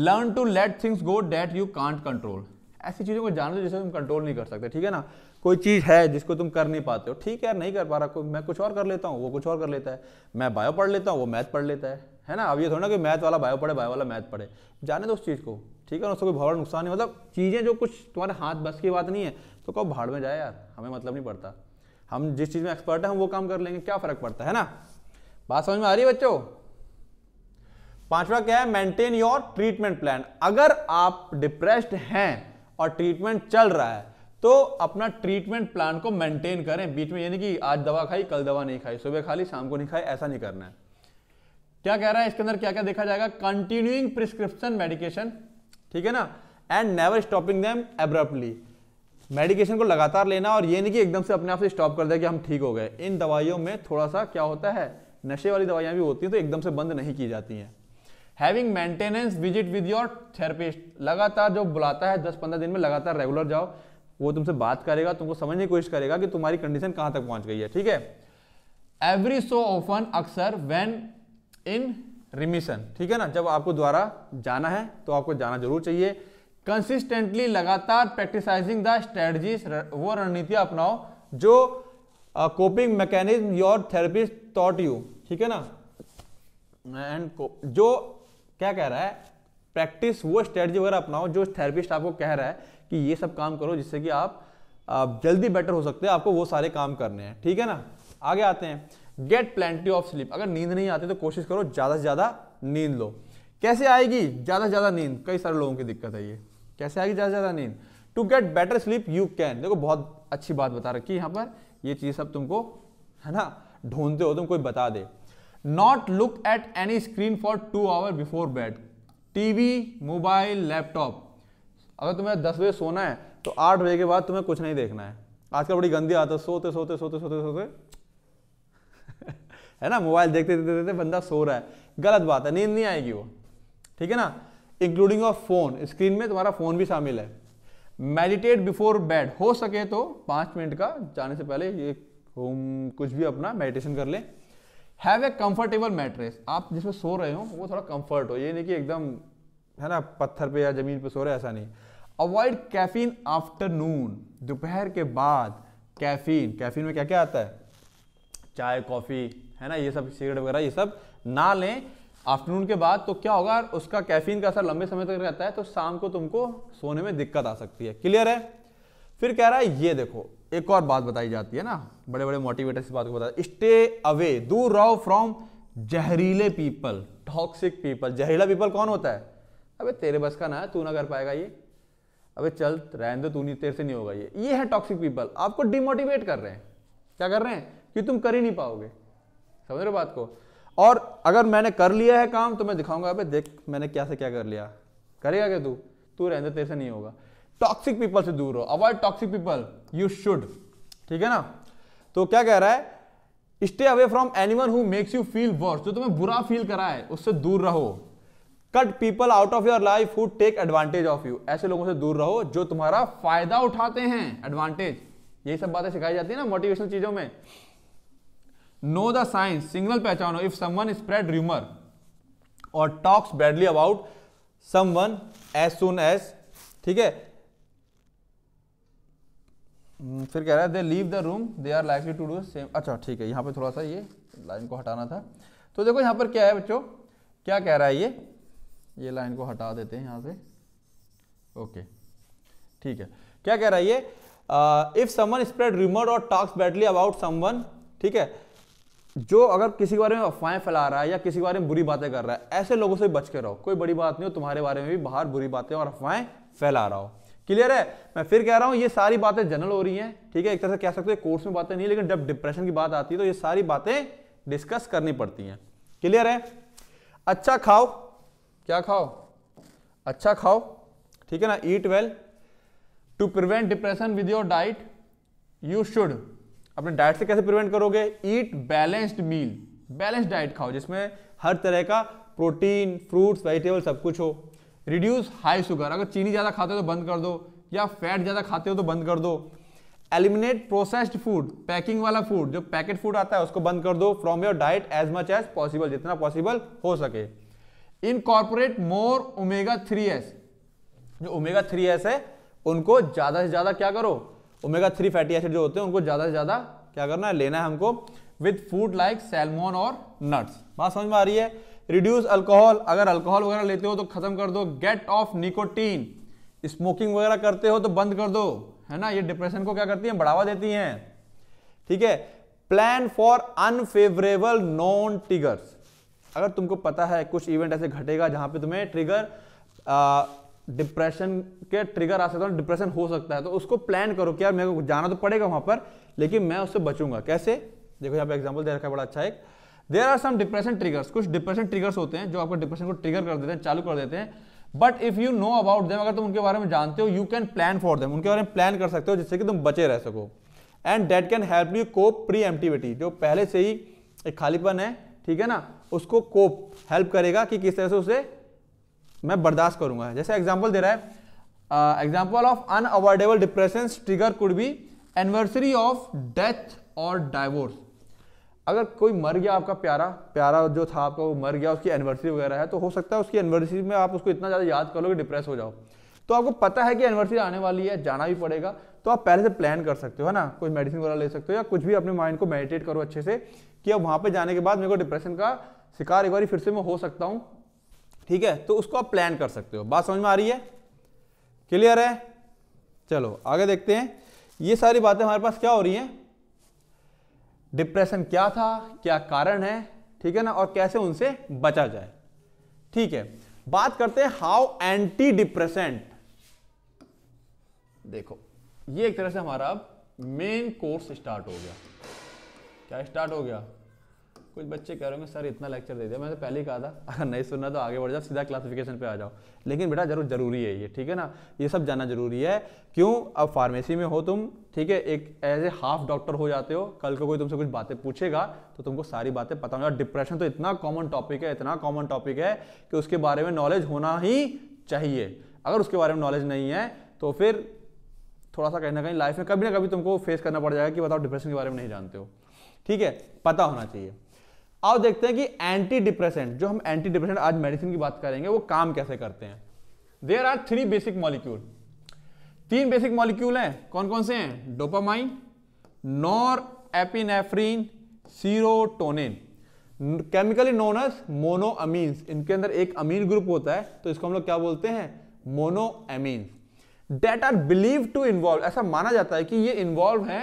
learn to let things go that you can't control ऐसी चीज़ों को जान लो जिसे तुम कंट्रोल नहीं कर सकते ठीक है ना कोई चीज़ है जिसको तुम कर नहीं पाते हो ठीक है यार नहीं कर पा रहा कोई मैं कुछ और कर लेता हूँ वो कुछ और कर लेता है मैं बायो पढ़ लेता हूँ वो मैथ पढ़ लेता है है ना अब ये थोड़ा ना कि मैथ वाला बायो पढ़े बायो वाला मैथ पढ़े जाने दो उस चीज़ को ठीक है ना उसको कोई भाड़ नुकसान नहीं मतलब चीज़ें जो कुछ तुम्हारे हाथ बस की बात नहीं है तो कब भाड़ में जाए यार हमें मतलब नहीं पड़ता हम जिस चीज़ में एक्सपर्ट हैं हम वो काम कर लेंगे क्या फ़र्क पड़ता है ना बात समझ में आ रही है बच्चों पांचवा क्या है मेंटेन योर ट्रीटमेंट प्लान अगर आप डिप्रेस्ड हैं और ट्रीटमेंट चल रहा है तो अपना ट्रीटमेंट प्लान को मेंटेन करें बीच में यानी कि आज दवा खाई कल दवा नहीं खाई सुबह खा ली शाम को नहीं खाई ऐसा नहीं करना है क्या कह रहा है इसके अंदर क्या क्या देखा जाएगा कंटिन्यूइंग प्रिस्क्रिप्शन मेडिकेशन ठीक है ना and never stopping them abruptly medication को लगातार लेना और ये नहीं कि एकदम से अपने आप से स्टॉप कर दे कि हम ठीक हो गए इन दवाइयों में थोड़ा सा क्या होता है नशे वाली दवाइयां भी होती हैं तो एकदम से बंद नहीं की जाती हैं having maintenance visit with your therapist लगातार जो बुलाता है दस पंद्रह दिन में लगातार रेगुलर जाओ वो तुमसे बात करेगा तुमको समझने की कोशिश करेगा कि तुम्हारी कंडीशन कहाँ तक पहुँच गई है ठीक है एवरी सो ऑफन अक्सर वेन इन रिमिशन ठीक है ना जब आपको द्वारा जाना है तो आपको जाना जरूर चाहिए कंसिस्टेंटली लगातार प्रैक्टिसाइजिंग द स्ट्रेटजीज वो रणनीतियाँ अपनाओ जो coping mechanism your therapist taught you ठीक है ना एंड जो क्या कह रहा है प्रैक्टिस वो स्ट्रेटजी वगैरह अपनाओ जो थेरेपिस्ट आपको कह रहा है कि ये सब काम करो जिससे कि आप, आप जल्दी बेटर हो सकते हैं आपको वो सारे काम करने हैं ठीक है ना आगे आते हैं गेट प्लेंटी ऑफ स्लीप अगर नींद नहीं आती तो कोशिश करो ज़्यादा से ज़्यादा नींद लो कैसे आएगी ज़्यादा से ज़्यादा नींद कई सारे लोगों की दिक्कत है ये कैसे आएगी ज़्यादा से ज़्यादा नींद to get better sleep you can देखो बहुत अच्छी बात बता रखी है यहाँ पर ये चीज़ सब तुमको है ना ढूंढते हो तुम तो कोई बता दे not look at any screen for two hour before bed TV mobile laptop अगर तुम्हें दस बजे सोना है तो आठ बजे के बाद तुम्हें कुछ नहीं देखना है आजकल बड़ी गंदी आदत सोते सोते सोते सोते सोते [laughs] है ना मोबाइल देखते देखते देखते बंदा सो रहा है गलत बात है नींद नहीं आएगी वो ठीक है ना इंक्लूडिंग ऑफ फोन स्क्रीन में तुम्हारा फोन भी शामिल है मेडिटेट बिफोर बेड हो सके तो पांच मिनट का जाने से पहले ये कुछ भी अपना मेडिटेशन कर लें हैव ए कंफर्टेबल मैट्रेस आप जिसमें सो रहे हो वो थोड़ा कंफर्ट हो ये नहीं कि एकदम है ना पत्थर पे या ज़मीन पे सो रहे ऐसा नहीं अवॉइड कैफीन आफ्टरनून दोपहर के बाद कैफीन कैफीन में क्या क्या आता है चाय कॉफ़ी है ना ये सब सिगरेट वगैरह ये सब ना लें आफ्टरनून के बाद तो क्या होगा उसका कैफीन का असर लंबे समय तक रहता है तो शाम को तुमको सोने में दिक्कत आ सकती है क्लियर है फिर कह रहा है ये देखो एक और बात बताई जाती है ना बड़े बड़े मोटिवेटर की बात को बताते स्टे अवे दूर रहो फ्रॉम जहरीले पीपल टॉक्सिक पीपल जहरीला पीपल कौन होता है अबे तेरे बस का ना है तू ना कर पाएगा ये अबे चल रहने दो तू नहीं तेरे से नहीं होगा ये ये है टॉक्सिक पीपल आपको डिमोटिवेट कर रहे हैं क्या कर रहे हैं कि तुम कर ही नहीं पाओगे समझ रहे हो बात को और अगर मैंने कर लिया है काम तो मैं दिखाऊंगा अबे देख मैंने क्या से क्या कर लिया करेगा क्या तू तू रहने दो तेरे से नहीं होगा टॉक्सिक पीपल से दूर हो avoid toxic people you should ठीक है ना तो क्या कह रहा है stay away from anyone who makes you feel worse जो तुम्हें बुरा फील करा है उससे दूर रहो cut people out of your life who take advantage of you ऐसे लोगों से दूर रहो जो तुम्हारा फायदा उठाते हैं एडवांटेज यही सब बातें सिखाई जाती है ना मोटिवेशनल चीजों में नो द साइंस सिग्नल पहचानो if someone spread rumour or talks badly about someone as soon as ठीक है हम्म, फिर कह रहा है they leave the room they are likely to do same अच्छा ठीक है यहाँ पे थोड़ा सा ये लाइन को हटाना था तो देखो यहाँ पर क्या है बच्चों क्या कह रहा है ये ये लाइन को हटा देते हैं यहाँ से ओके ठीक है क्या कह रहा है ये if someone spread rumour or talks badly about someone ठीक है जो अगर किसी के बारे में अफवाहें फैला रहा है या किसी के बारे में बुरी बातें कर रहा है ऐसे लोगों से बच के रहो कोई बड़ी बात नहीं हो तुम्हारे बारे में भी बाहर बुरी बातें और अफवाहें फैला रहा हो क्लियर है मैं फिर कह रहा हूं ये सारी बातें जनरल हो रही हैं ठीक है एक तरह से कह सकते हैं कोर्स में बातें नहीं लेकिन जब डिप्रेशन की बात आती है तो ये सारी बातें डिस्कस करनी पड़ती हैं क्लियर है अच्छा खाओ क्या खाओ अच्छा खाओ ठीक है ना eat well to prevent depression with your diet you should अपने डाइट से कैसे प्रिवेंट करोगे eat balanced meal balance diet खाओ जिसमें हर तरह का प्रोटीन फ्रूट्स वेजिटेबल सब कुछ हो रिड्यूस हाई शुगर अगर चीनी ज़्यादा खाते हो तो बंद कर दो या फैट ज़्यादा खाते हो तो बंद कर दो एलिमिनेट प्रोसेस्ड फूड पैकिंग वाला फूड जो पैकेट फूड आता है उसको बंद कर दो from your diet as much as possible जितना पॉसिबल हो सके incorporate more omega three S जो ओमेगा थ्री एस है उनको ज़्यादा से ज़्यादा क्या करो ओमेगा थ्री फैटी एसिड जो होते हैं उनको ज़्यादा से ज़्यादा क्या करना है लेना है हमको विथ फूड लाइक सेलमोन और नट्स बात समझ में आ रही है रिड्यूस अल्कोहल अगर अल्कोहल वगैरह लेते हो तो खत्म कर दो गेट ऑफ निकोटीन स्मोकिंग वगैरह करते हो तो बंद कर दो है ना ये डिप्रेशन को क्या करती है बढ़ावा देती हैं ठीक है plan for unfavourable non triggers अगर तुमको पता है कुछ इवेंट ऐसे घटेगा जहां पे तुम्हें ट्रिगर डिप्रेशन के ट्रिगर आ सकता है डिप्रेशन हो सकता है तो उसको प्लान करो कि यार मेरे को जाना तो पड़ेगा वहां पर लेकिन मैं उससे बचूंगा कैसे देखो यहाँ पे एग्जाम्पल दे रखा है बड़ा अच्छा एक there are some depression triggers कुछ डिप्रेशन ट्रिगर्स होते हैं जो आपको डिप्रेशन को ट्रिगर कर देते हैं चालू कर देते हैं but if you know about them अगर तुम उनके बारे में जानते हो you can plan for them उनके बारे में प्लान कर सकते हो जिससे कि तुम बचे रह सको and that can help you cope preemptively जो पहले से ही एक खालीपन है ठीक है ना उसको कोप हेल्प करेगा कि किस तरह से उसे मैं बर्दाश्त करूंगा जैसे एग्जाम्पल दे रहा है example of unavoidable depression trigger could be anniversary of death or divorce अगर कोई मर गया आपका प्यारा प्यारा जो था आपका वो मर गया उसकी एनिवर्सरी वगैरह है तो हो सकता है उसकी एनिवर्सरी में आप उसको इतना ज़्यादा याद कर लो कि डिप्रेस हो जाओ तो आपको पता है कि एनिवर्सरी आने वाली है जाना भी पड़ेगा तो आप पहले से प्लान कर सकते हो है ना कोई मेडिसिन वगैरह ले सकते हो या कुछ भी अपने माइंड को मेडिटेट करो अच्छे से कि अब वहाँ पर जाने के बाद मेरे को डिप्रेशन का शिकार एक बार फिर से मैं हो सकता हूँ ठीक है तो उसको आप प्लान कर सकते हो बात समझ में आ रही है क्लियर है चलो आगे देखते हैं ये सारी बातें हमारे पास क्या हो रही हैं डिप्रेशन क्या था क्या कारण है ठीक है ना और कैसे उनसे बचा जाए ठीक है बात करते हैं हाउ एंटी डिप्रेसेंट देखो ये एक तरह से हमारा अब मेन कोर्स स्टार्ट हो गया क्या स्टार्ट हो गया कुछ बच्चे कह रहे हैं सर इतना लेक्चर दे दिया मैंने तो पहले ही कहा था अगर नहीं सुनना तो आगे बढ़ जाओ सीधा क्लासिफिकेशन पे आ जाओ लेकिन बेटा जरूर जरूरी है ये ठीक है ना ये सब जानना जरूरी है क्यों अब फार्मेसी में हो तुम ठीक है एक एज ए हाफ डॉक्टर हो जाते हो कल को कोई तुमसे कुछ बातें पूछेगा तो तुमको सारी बातें पता होना डिप्रेशन तो इतना कॉमन टॉपिक है इतना कॉमन टॉपिक है कि उसके बारे में नॉलेज होना ही चाहिए अगर उसके बारे में नॉलेज नहीं है तो फिर थोड़ा सा कहीं ना कहीं लाइफ में कभी ना कभी तुमको फेस करना पड़ जाएगा कि बताओ डिप्रेशन के बारे में नहीं जानते हो ठीक है पता होना चाहिए आओ देखते हैं कि एंटी डिप्रेसेंट जो हम एंटी डिप्रेसेंट आज मेडिसिन की बात करेंगे वो काम कैसे करते हैं there are three basic molecule तीन बेसिक मॉलिक्यूल हैं कौन कौन से हैं dopamine norepinephrine serotonin chemically known as monoamines इनके अंदर एक अमीन ग्रुप होता है तो इसको हम लोग क्या बोलते हैं monoamines that are believe to involve ऐसा माना जाता है कि ये इन्वॉल्व है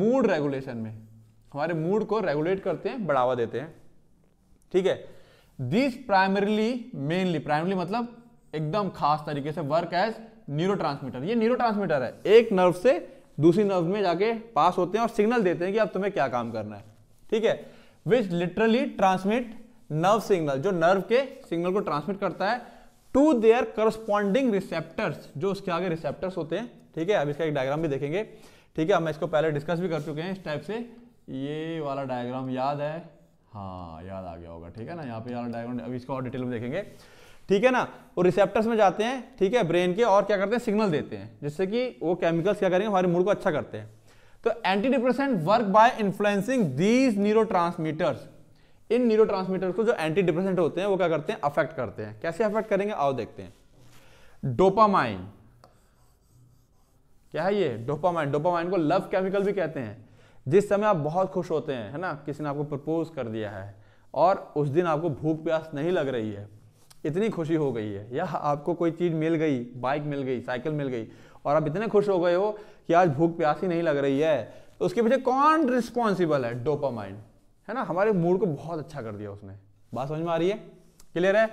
मूड रेगुलेशन में हमारे मूड को रेगुलेट करते हैं बढ़ावा देते हैं ठीक है दिस प्राइमरीली मेनली प्राइमरी मतलब एकदम खास तरीके से वर्क एज न्यूरो ये न्यूरो है एक नर्व से दूसरी नर्व में जाके पास होते हैं और सिग्नल देते हैं कि अब तुम्हें क्या काम करना है ठीक है which literally transmit nerve signal जो नर्व के सिग्नल को ट्रांसमिट करता है टू देयर करस्पॉन्डिंग रिसेप्टर्स जो उसके आगे रिसेप्टर्स होते हैं ठीक है अब इसका एक डायग्राम भी देखेंगे ठीक है हम इसको पहले डिस्कस भी कर चुके हैं इस टाइप से ये वाला डायग्राम याद है हाँ याद आ गया होगा ठीक है ना यहाँ पे वाला डायग्राम अभी इसको और डिटेल में देखेंगे ठीक है ना वो रिसेप्टर्स में जाते हैं ठीक है ब्रेन के और क्या करते हैं सिग्नल देते हैं जिससे कि वो केमिकल्स क्या करेंगे हमारे मूड को अच्छा करते हैं तो antidepressant work by influencing these neuro in neuro को जो एंटी डिप्रेसेंट होते हैं वो क्या करते हैं अफेक्ट करते हैं कैसे अफेक्ट करेंगे आओ देखते हैं डोपामाइन क्या है ये डोपामाइन डोपामाइन को लव केमिकल भी कहते हैं जिस समय आप बहुत खुश होते हैं है ना किसी ने आपको प्रपोज कर दिया है और उस दिन आपको भूख प्यास नहीं लग रही है इतनी खुशी हो गई है या आपको कोई चीज़ मिल गई बाइक मिल गई साइकिल मिल गई और आप इतने खुश हो गए हो कि आज भूख प्यास ही नहीं लग रही है तो उसके पीछे कौन रिस्पॉन्सिबल है डोपामाइन है ना हमारे मूड को बहुत अच्छा कर दिया उसने बात समझ में आ रही है क्लियर है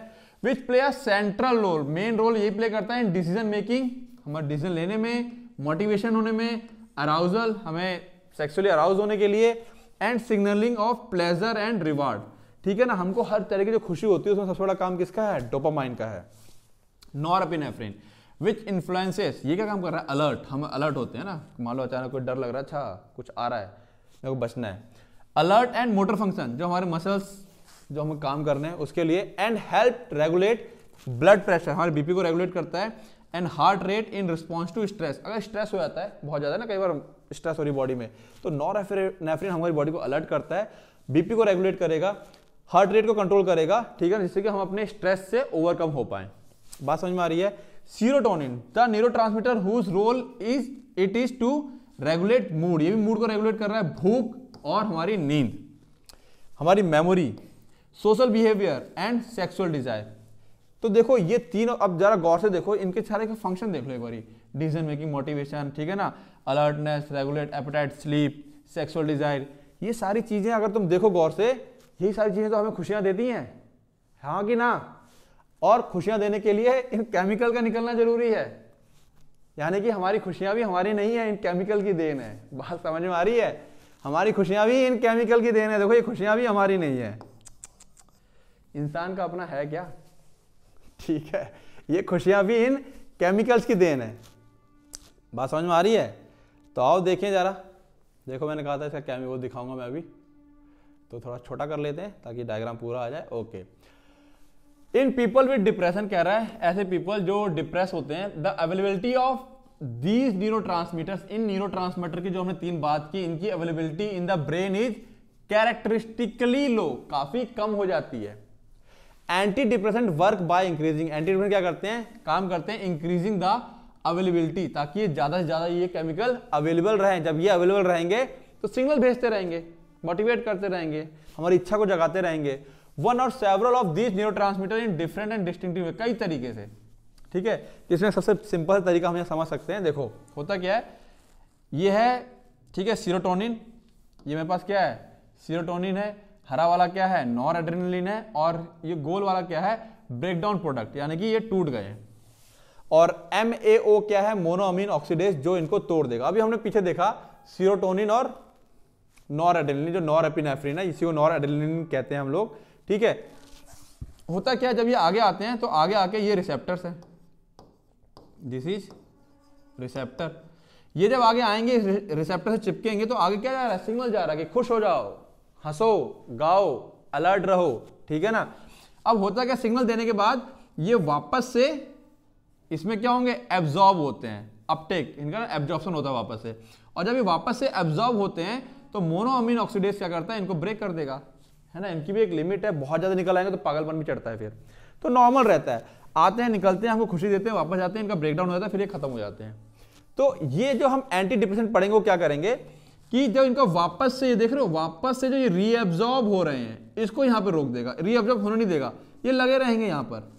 which play a central role main role यही प्ले करता है डिसीजन मेकिंग हमारे डिसीजन लेने में मोटिवेशन होने में अराउजल हमें सेक्सुअली अराउज होने के लिए and signalling of pleasure and reward ठीक है ना हमको हर तरह की जो खुशी होती है उसमें सबसे बड़ा काम किसका है डोपामाइन का है नॉरपिनेफ्रिन विच इन्फ्लुएंसेस ये क्या काम कर रहा है अलर्ट हम अलर्ट होते हैं ना मान लो अचानक कोई डर लग रहा है अच्छा कुछ आ रहा है मेरे को बचना है अलर्ट एंड मोटर फंक्शन जो हमारे मसल्स जो हम काम करने हैं उसके लिए and help regulate blood pressure हमारे बीपी को रेगुलेट करता है and heart rate in response to stress अगर स्ट्रेस हो जाता है बहुत ज़्यादा ना कई बार स्ट्रेस हो रही बॉडी में तो नॉरफ्रीन हमारी बॉडी को अलर्ट करता है बीपी को रेगुलेट करेगा हार्ट रेट को कंट्रोल करेगा ठीक है जिससे कि हम अपने स्ट्रेस से ओवरकम हो पाए बात समझ में आ रही है serotonin the neuro transmitter whose role is it is to regulate mood ये भी मूड को रेगुलेट कर रहा है भूख और हमारी नींद हमारी memory social behaviour and sexual desire तो देखो ये तीनों अब जरा गौर से देखो इनके सारे के फंक्शन देख लो एक बार डिसीजन मेकिंग मोटिवेशन ठीक है ना alertness regulate appetite sleep sexual desire ये सारी चीज़ें अगर तुम देखो गौर से यही सारी चीज़ें तो हमें खुशियाँ देती हैं हाँ कि ना और खुशियां देने के लिए इन केमिकल का निकलना जरूरी है यानी कि हमारी खुशियां भी हमारी नहीं है इन केमिकल की देन है बात समझ में आ रही है हमारी खुशियां भी इन केमिकल की देन है देखो ये खुशियां भी हमारी नहीं है इंसान का अपना है क्या ठीक है ये खुशियाँ भी इन केमिकल्स की देन है बात समझ में आ रही है तो आओ देखें ज़रा देखो मैंने कहा था इसका कैमी वो दिखाऊंगा मैं अभी तो थोड़ा छोटा कर लेते हैं ताकि डायग्राम पूरा आ जाए okay in people with depression कह रहा है ऐसे पीपल जो डिप्रेस होते हैं the availability of these neuro in neuro की जो हमने तीन बात की इनकी availability in the brain is characteristically low काफी कम हो जाती है antidepressant work by increasing antidepressant क्या करते हैं काम करते हैं इंक्रीजिंग द अवेलेबिलिटी ताकि ज़्यादा से ज़्यादा ये केमिकल अवेलेबल रहे जब ये अवेलेबल रहेंगे तो सिग्नल भेजते रहेंगे मोटिवेट करते रहेंगे हमारी इच्छा को जगाते रहेंगे one or several of this neuro in different and distinctive कई तरीके से ठीक है इसमें सबसे सिंपल तरीका हम यहाँ समझ सकते हैं देखो होता क्या है ये है ठीक है सीरोटोनिन ये मेरे पास क्या है सीरोटोनिन है हरा वाला क्या है नॉर एड्रीन है और ये गोल वाला क्या है ब्रेकडाउन प्रोडक्ट यानी कि ये टूट गए और एम क्या है मोनोअमीन ऑक्सीडेज जो इनको तोड़ देगा अभी हमने पीछे देखा सीरोटोनिन और नॉर एड्रेनलिन जो नॉर एपिनेफ्रिन है इसी को नॉर एड्रेनलिन कहते हैं हम लोग ठीक है होता क्या है जब ये आगे आते हैं तो आगे आके ये रिसेप्टर्स हैं दिस इज रिसेप्टर ये जब आगे आएंगे रिसेप्टर से चिपकेंगे तो आगे क्या जा रहा है सिग्नल जा रहा है कि खुश हो जाओ हंसो गाओ अलर्ट रहो ठीक है ना अब होता क्या सिग्नल देने के बाद ये वापस से इसमें क्या होंगे एब्जॉर्ब होते हैं अपटेक इनका एब्जॉर्प्शन होता है वापस से और जब ये वापस से एब्जॉर्ब होते हैं तो मोनोअमीन ऑक्सीडेज क्या करता है इनको ब्रेक कर देगा है ना इनकी भी एक लिमिट है बहुत ज़्यादा निकल आएंगे तो पागलपन भी चढ़ता है फिर तो नॉर्मल रहता है आते हैं निकलते हैं हमको खुशी देते हैं वापस जाते हैं इनका ब्रेकडाउन हो जाता है फिर ये खत्म हो जाते हैं तो ये जो हम एंटी डिप्रेशन पढ़ेंगे वो क्या करेंगे कि जब इनका वापस से ये देख रहे हो वापस से जो ये रीअब्जॉर्ब हो रहे हैं इसको यहां पर रोक देगा रीअब्जॉर्ब होने नहीं देगा ये लगे रहेंगे यहाँ पर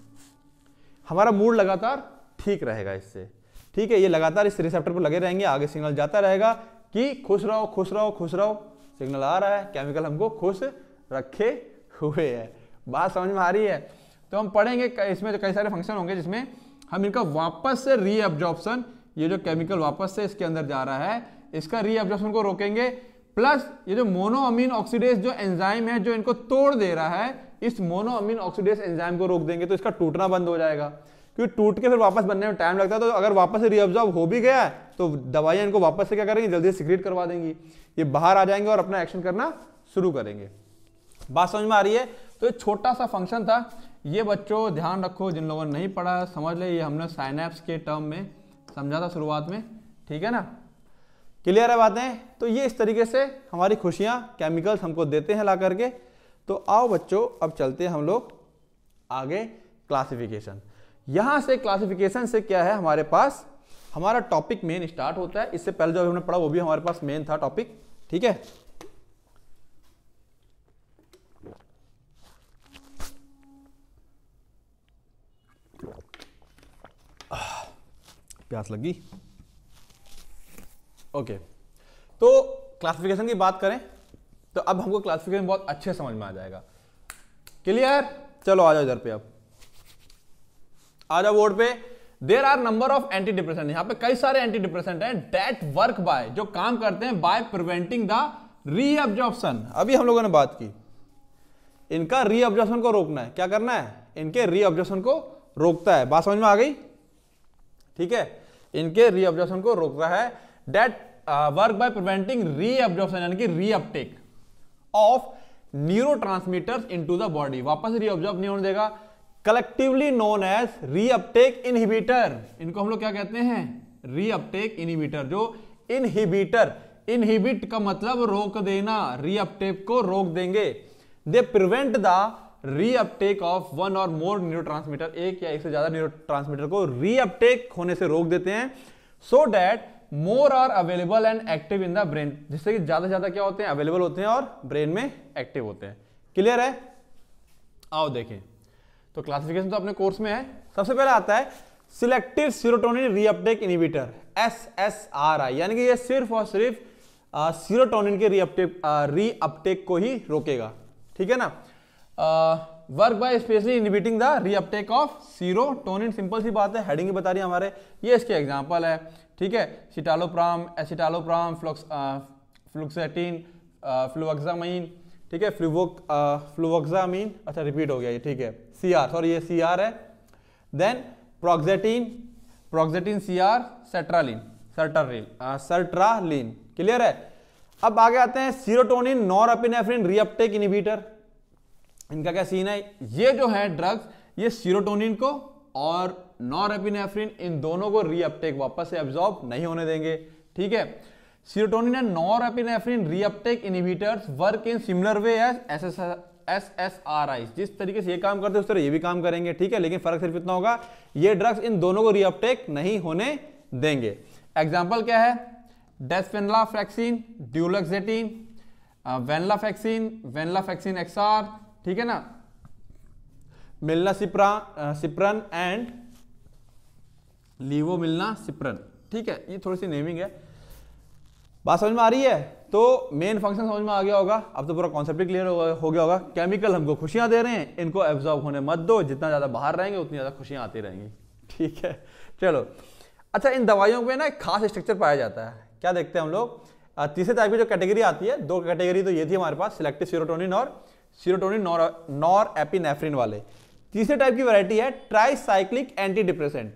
हमारा मूड लगातार ठीक रहेगा इससे ठीक है ये लगातार इस रिसेप्टर पर लगे रहेंगे आगे सिग्नल जाता रहेगा कि खुश रहो खुश रहो खुश रहो सिग्नल आ रहा है केमिकल हमको खुश रखे हुए है बात समझ में आ रही है तो हम पढ़ेंगे इसमें जो कई सारे फंक्शन होंगे जिसमें हम इनका वापस से रीअब्जॉर्प्शन ये जो केमिकल वापस से इसके अंदर जा रहा है इसका रीअब्जॉर्प्शन को रोकेंगे प्लस ये जो मोनोअमीन ऑक्सीडेज जो एंजाइम है जो इनको तोड़ दे रहा है इस मोनोअमीन ऑक्सीडेज एंजाइम को रोक देंगे तो इसका टूटना बंद हो जाएगा क्योंकि टूट के फिर वापस बनने में टाइम लगता है तो अगर वापस से रीअब्जॉर्व हो भी गया तो दवाइयां इनको वापस से क्या करेंगी जल्दी से सिक्रेट करवा देंगी ये बाहर आ जाएंगे और अपना एक्शन करना शुरू करेंगे बात समझ में आ रही है तो ये छोटा सा फंक्शन था ये बच्चों ध्यान रखो जिन लोगों ने नहीं पढ़ा समझ ले ये हमने साइनेप्स के टर्म में समझा था शुरुआत में ठीक है ना क्लियर है बातें तो ये इस तरीके से हमारी खुशियाँ केमिकल्स हमको देते हैं ला करके तो आओ बच्चों अब चलते हैं हम लोग आगे क्लासिफिकेशन यहाँ से क्लासिफिकेशन से क्या है हमारे पास हमारा टॉपिक मेन स्टार्ट होता है इससे पहले जो हमने पढ़ा वो भी हमारे पास मेन था टॉपिक ठीक है प्यास लगी ओके तो क्लासिफिकेशन की बात करें तो अब हमको क्लासिफिकेशन बहुत अच्छे समझ में आ जाएगा क्लियर चलो आ जाओ इधर पे अब आ जाओ बोर्ड पे there are number of anti depression यहां पे कई सारे एंटी डिप्रेशन हैं डेट वर्क बाय जो काम करते हैं बाय प्रिवेंटिंग द रीअब्जॉर्प्शन अभी हम लोगों ने बात की इनका रीअब्जॉर्प्शन को रोकना है क्या करना है इनके रीअब्जॉर्प्शन को रोकता है बात समझ में आ गई ठीक है इनके रीअब्जॉर्प्शन को रोकता है that work by preventing preventing reabsorption यानी कि neurotransmitter into the body वापस reabsorb नहीं होने देगा collectively known as reuptake inhibitor इनको हम लोग क्या कहते हैं रीअपटेक इनहिबिटर जो इनहिबिटर इनहिबिट का मतलब रोक देना रीअपटेक को रोक देंगे they prevent the reuptake of one और मोर न्यूरो ट्रांसमीटर एक या एक से ज्यादा ट्रांसमीटर को रीअपटेक होने से रोक देते हैं so so that more are available and active in the brain जिससे कि ज्यादा ज्यादा क्या होते हैं अवेलेबल होते हैं और ब्रेन में एक्टिव होते हैं क्लियर है आओ देखें तो क्लासिफिकेशन तो अपने कोर्स में है सबसे पहले आता है selective serotonin reuptake inhibitor S S R I यानी कि यह सिर्फ और सिर्फ सीरोटोनिन के रीअपटेक रीअपटेक को ही रोकेगा ठीक है ना work by specially inhibiting the reuptake of serotonin simple सी बात है हेडिंग बता रही है हमारे ये इसके एग्जांपल है ठीक है citalopram escitalopram flox fluoxetine fluvoxamine ठीक है फ्लूवोक फ्लुवक्जामीन अच्छा रिपीट हो गया ये ठीक है सी आर सॉरी ये सी आर है then paroxetine paroxetine C R sertraline सर्टरिल सर्ट्रालिन क्लियर है अब आगे आते हैं सीरोटोनिन नॉरअपिनेफ्रिन रिअपटेक इनिबीटर इनका क्या सीन है ये जो है ड्रग्स ये सीरोटोनिन को और नॉरएपिनेफ्रिन इन दोनों को रीअपटेक वापस से एब्जॉर्ब नहीं होने देंगे ठीक है serotonin and norepinephrine reuptake inhibitors work in similar way as S S S R I जिस तरीके से ये काम करते हैं उस तरह ये भी काम करेंगे ठीक है लेकिन फर्क सिर्फ इतना होगा ये ड्रग्स इन दोनों को रीअपटेक नहीं होने देंगे एग्जाम्पल क्या है desvenlafaxine duloxetine venlafaxine venlafaxine XR ठीक है ना मिलना सिप्रा सिप्रन एंड लीवो मिलना सिप्रन ठीक है ये थोड़ी सी नेमिंग है बात समझ में आ रही है तो मेन फंक्शन समझ में आ गया होगा अब तो पूरा कॉन्सेप्ट क्लियर हो गया होगा केमिकल हमको खुशियां दे रहे हैं इनको एब्जॉर्ब होने मत दो जितना ज़्यादा बाहर रहेंगे उतनी ज़्यादा खुशियां आती रहेंगी ठीक है चलो अच्छा इन दवाइयों में ना एक खास स्ट्रक्चर पाया जाता है क्या देखते हैं हम लोग तीसरे टाइप की जो कैटेगरी आती है दो कैटेगरी तो ये थी हमारे पास सिलेक्टिव सीरोटोनिन और सीरोटोनिन नॉर नॉर एपिनेफ्रिन वाले तीसरे टाइप की वैरायटी है ट्राईसाइक्लिक एंटी डिप्रेसेंट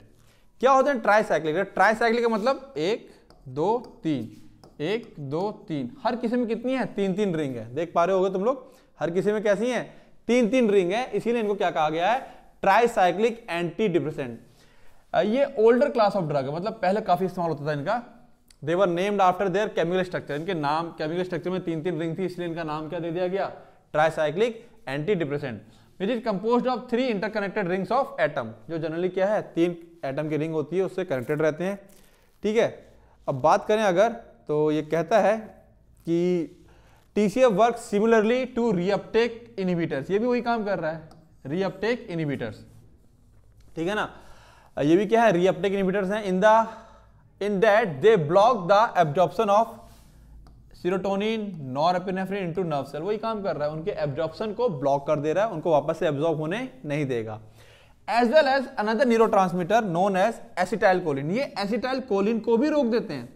क्या होते हैं ट्राईसाइक्लिक ट्राईसाइक्लिक का मतलब एक दो तीन एक दो तीन हर किसी में कितनी है तीन तीन रिंग है देख पा रहे होगे तुम लोग हर किसी में कैसी है तीन तीन रिंग है इसीलिए इनको क्या कहा गया है ट्राईसाइक्लिक एंटी डिप्रेसेंट ये ओल्डर क्लास ऑफ ड्रग है मतलब पहले काफी इस्तेमाल होता था इनका they're named after their chemical structure इनके नाम केमिकल स्ट्रक्चर में तीन तीन रिंग थी इसलिए इनका नाम क्या दे दिया गया tricyclic antidepressant which is compose of three interconnected rings of atom जो जनरली क्या है तीन एटम की रिंग होती है उससे कनेक्टेड रहते हैं ठीक है अब बात करें अगर तो ये कहता है कि T C F work similarly to reuptake inhibitors ये भी वही काम कर रहा है रीअपटेक इनिबिटर्स ठीक है ना ये भी क्या है रीअपटेक इनिबिटर्स हैं in the in that they block the absorption of serotonin norepinephrine into nerve cell वही काम कर रहा है उनके एब्जॉर्प्शन को ब्लॉक कर दे रहा है उनको वापस से एब्जॉर्ब होने नहीं देगा as well as another neurotransmitter known as acetylcholine ये एसिटाइल कोलिन को भी रोक देते हैं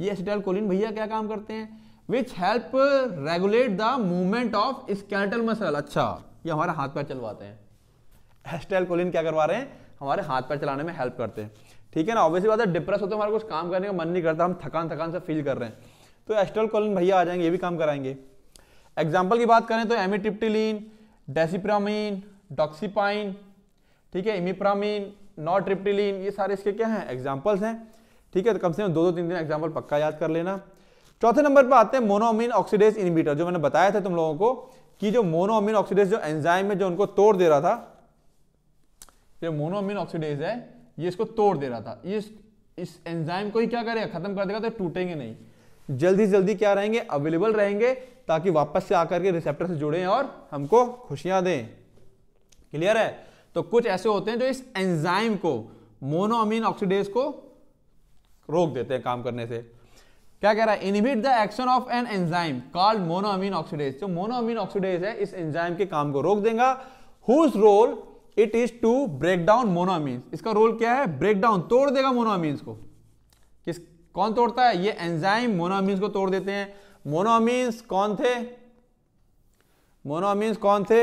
ये एसिटाइल कोलिन भैया क्या काम करते हैं which help regulate the movement of skeletal muscle अच्छा ये हमारे हाथ पैर चलवाते हैं एसिटाइल कोलिन क्या करवा रहे हैं हमारे हाथ पैर चलाने में हेल्प करते हैं ठीक है ना ऑब्वियसली बात है डिप्रेस होते हैं हमारे कुछ काम करने का मन नहीं करता हम थकान थकान से फील कर रहे हैं तो एस्ट्रल कॉलिन भैया आ जाएंगे ये भी काम कराएंगे एग्जाम्पल की बात करें तो एमिट्रिप्टिलीन डेसिप्रामीन डॉक्सीपाइन ठीक है इमिप्रामीन नॉट्रिप्टिलीन ये सारे इसके क्या हैं एग्जाम्पल्स हैं ठीक है तो कम से कम दो दो तीन दिन एग्जाम्पल पक्का याद कर लेना चौथे नंबर पर आते हैं मोनोमिन ऑक्सीडेज इनहिबिटर जो मैंने बताया था तुम लोगों को कि जो मोनोमिन ऑक्सीडेज जो एंजाइम है जो उनको तोड़ दे रहा था जो मोनोमिन ऑक्सीडेज है ये इसको तोड़ दे रहा था ये इस, इस एंजाइम को ही क्या करेगा खत्म कर देगा तो टूटेंगे नहीं जल्दी जल्दी क्या रहेंगे अवेलेबल रहेंगे ताकि वापस से आकर के रिसेप्टर से जुड़े और हमको खुशियां दें क्लियर है तो कुछ ऐसे होते हैं जो इस एंजाइम को मोनोअमीन ऑक्सीडेज को रोक देते हैं काम करने से क्या कह रहा है inhibit the action of an enzyme called monoamine oxidase जो मोनोअमीन ऑक्सीडेज है इस एंजाइम के काम को रोक देगा whose role it is to break down monoamine इसका रोल क्या है ब्रेक डाउन तोड़ देगा मोनोअमीन को कौन तोड़ता है ये एंजाइम मोनोअमीन्स को तोड़ देते हैं मोनोअमीन्स कौन थे मोनोअमीन्स कौन थे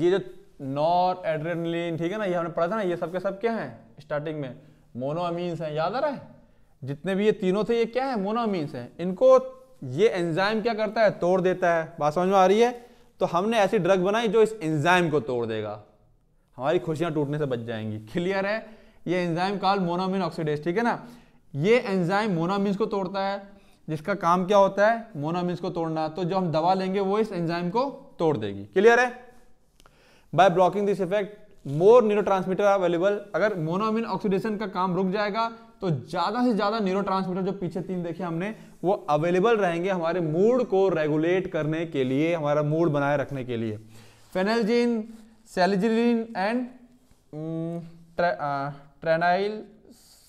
ये जो नॉर एड्रेनलिन ठीक है ना ये हमने पढ़ा था ना ये सब के सब क्या है स्टार्टिंग में मोनोमीन हैं याद आ रहा है जितने भी ये तीनों थे ये क्या है मोनोमीन हैं इनको ये एंजाइम क्या करता है तोड़ देता है बात समझ में आ रही है तो हमने ऐसी ड्रग बनाई जो इस एंजाइम को तोड़ देगा हमारी खुशियां टूटने से बच जाएंगी क्लियर है ये एंजाइम कॉल मोनामिन ऑक्सीडेज ठीक है ना ये एंजाइम मोनामिन्स को तोड़ता है जिसका काम क्या होता है मोनामिन्स को तोड़ना तो जो हम दवा लेंगे वो इस एंजाइम को तोड़ देगी क्लियर है by blocking this effect more neurotransmitter available अगर मोनामिन ऑक्सीडेशन का काम रुक जाएगा तो ज्यादा से ज्यादा न्यूरो जो पीछे तीन देखे हमने वो अवेलेबल रहेंगे हमारे मूड को रेगुलेट करने के लिए हमारा मूड बनाए रखने के लिए फेनेलजिन सेलिजिलीन एंड ट्रेनाइल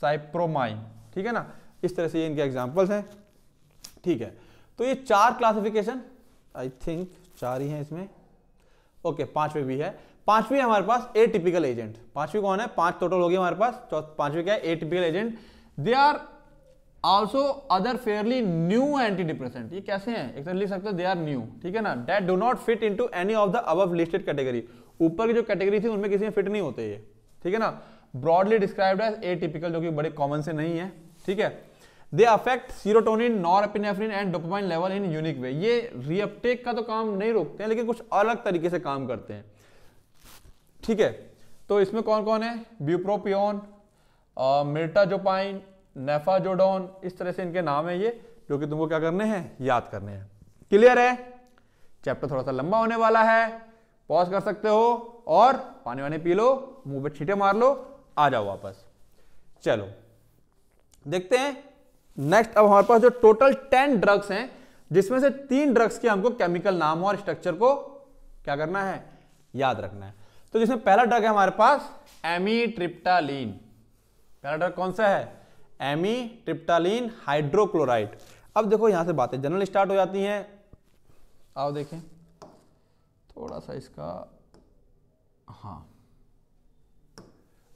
साइप्रोमाइन ठीक है ना इस तरह से ये इनके एग्जाम्पल्स हैं ठीक है तो ये चार क्लासिफिकेशन आई थिंक चार ही हैं इसमें ओके पांचवी भी है पांचवी हमारे पास ए टिपिकल एजेंट पांचवी कौन है पांच टोटल हो गए हमारे पास पांचवी क्या है atypical agent they are also other fairly new anti depressant ये कैसे हैं एक तरह तो लिख सकते हो दे आर न्यू ठीक है ना that do not fit into any of the above listed category ऊपर की जो कैटेगरी थी उनमें किसी में फिट नहीं होते ये ठीक है ना ब्रॉडली डिस्क्राइब्ड एज टिपिकल जो कि बड़े कॉमन से नहीं है ठीक है they affect serotonin norepinephrine and dopamine level in unique way ये रिअपटेक का तो काम नहीं रोकते हैं लेकिन कुछ अलग तरीके से काम करते हैं ठीक है तो इसमें कौन कौन है ब्यूप्रोपियोन मिर्टाजोपाइन नेफाजोडोन इस तरह से इनके नाम है ये जो कि तुमको क्या करने हैं याद करने हैं क्लियर है चैप्टर थोड़ा सा लंबा होने वाला है पॉज कर सकते हो और पानी वानी पी लो मुंह पे छीटे मार लो आ जाओ वापस चलो देखते हैं नेक्स्ट अब हमारे पास जो टोटल टेन ड्रग्स हैं जिसमें से तीन ड्रग्स के हमको केमिकल नाम और स्ट्रक्चर को क्या करना है याद रखना है तो जिसमें पहला ड्रग है हमारे पास एमीट्रिप्टालीन पहला ड्रग कौन सा है एमीट्रिप्टालीन हाइड्रोक्लोराइड अब देखो यहां से बातें जनरल स्टार्ट हो जाती हैं आओ देखें थोड़ा सा इसका हाँ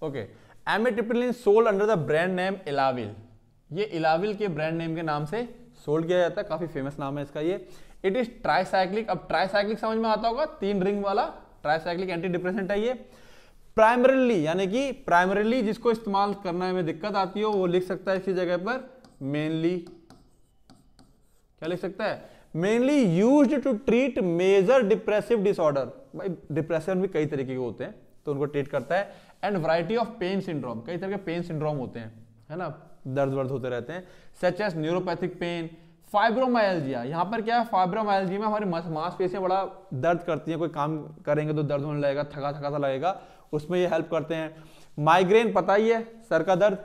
okay amitriptyline sold under the brand name Elavil ये इलाविल के ब्रांड नेम के नाम से सोल्ड किया जाता है काफी फेमस नाम है इसका ये इट इज ट्राईसाइक्लिक अब ट्राईसाइक्लिक समझ में आता होगा तीन रिंग वाला ट्राईसाइक्लिक एंटी डिप्रेसेंट है ये प्राइमरली यानी कि प्राइमरली जिसको इस्तेमाल करने में दिक्कत आती हो वो लिख सकता है इसी जगह पर मेनली क्या लिख सकता है mainly use to treat major depressive disorder भाई डिप्रेशन भी कई तरीके के होते हैं तो उनको ट्रीट करता है and variety of pain syndrome कई तरह के पेन सिंड्रोम होते हैं है ना दर्द वर्द होते रहते हैं such as neuropathic pain fibromyalgia यहाँ पर क्या है फाइब्रोमायल्जिया में हमारी मांसपेशियाँ बड़ा दर्द करती हैं कोई काम करेंगे तो दर्द होने लगेगा थका थका सा लगेगा उसमें ये हेल्प करते हैं माइग्रेन पता ही है सर का दर्द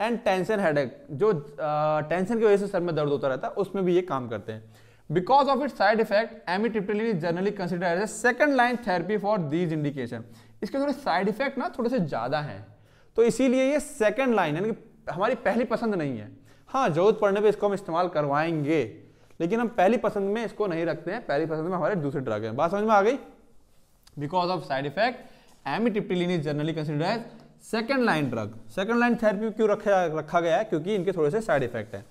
एंड टेंशन हेडेक जो टेंशन की वजह से सर में दर्द होता रहता है उसमें भी ये काम करते हैं because of it side effect amitriptyline is generally consider as a second line therapy for these indication इसके थोड़े साइड इफेक्ट ना थोड़े से ज़्यादा हैं तो इसीलिए ये सेकेंड लाइन यानी कि हमारी पहली पसंद नहीं है हाँ जरूरत पड़ने पर इसको हम इस्तेमाल करवाएंगे लेकिन हम पहली पसंद में इसको नहीं रखते हैं पहली पसंद में हमारे दूसरे ड्रग हैं बात समझ में आ गई because of side effect amitriptyline is generally consider as second line drug second line therapy क्यों रखा रखा गया है क्योंकि इनके थोड़े से साइड इफेक्ट हैं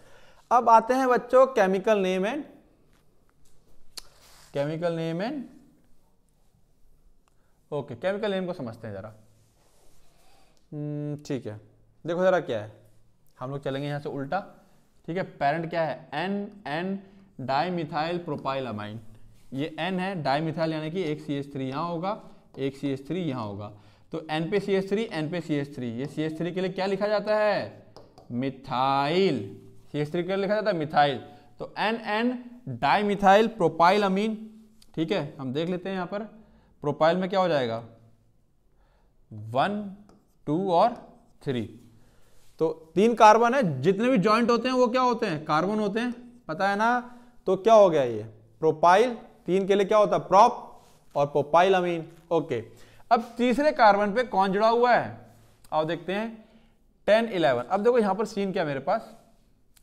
अब आते हैं बच्चों chemical name and chemical name and okay chemical name को समझते हैं ज़रा हम्म, ठीक है देखो ज़रा क्या है हम लोग चलेंगे यहाँ से उल्टा ठीक है पेरेंट क्या है N N dimethyl propyl amine ये एन है डाईमिथाइल यानी कि एक सी एस थ्री यहाँ होगा एक सी एस थ्री यहाँ होगा तो एन पे सी एस थ्री एन पे सी एस थ्री ये सी एस थ्री के लिए क्या लिखा जाता है मिथाइल सी एस थ्री के लिए लिखा जाता है मिथाइल तो N N dimethyl propyl amine ठीक है हम देख लेते हैं यहाँ पर प्रोपाइल में क्या हो जाएगा वन टू और थ्री तो तीन कार्बन है जितने भी ज्वाइंट होते हैं वो क्या होते हैं कार्बन होते हैं पता है ना तो क्या हो गया ये प्रोपाइल तीन के लिए क्या होता है प्रॉप और प्रोपाइल अमीन ओके अब तीसरे कार्बन पे कौन जुड़ा हुआ है आओ देखते हैं टेन इलेवन अब देखो यहां पर सीन क्या मेरे पास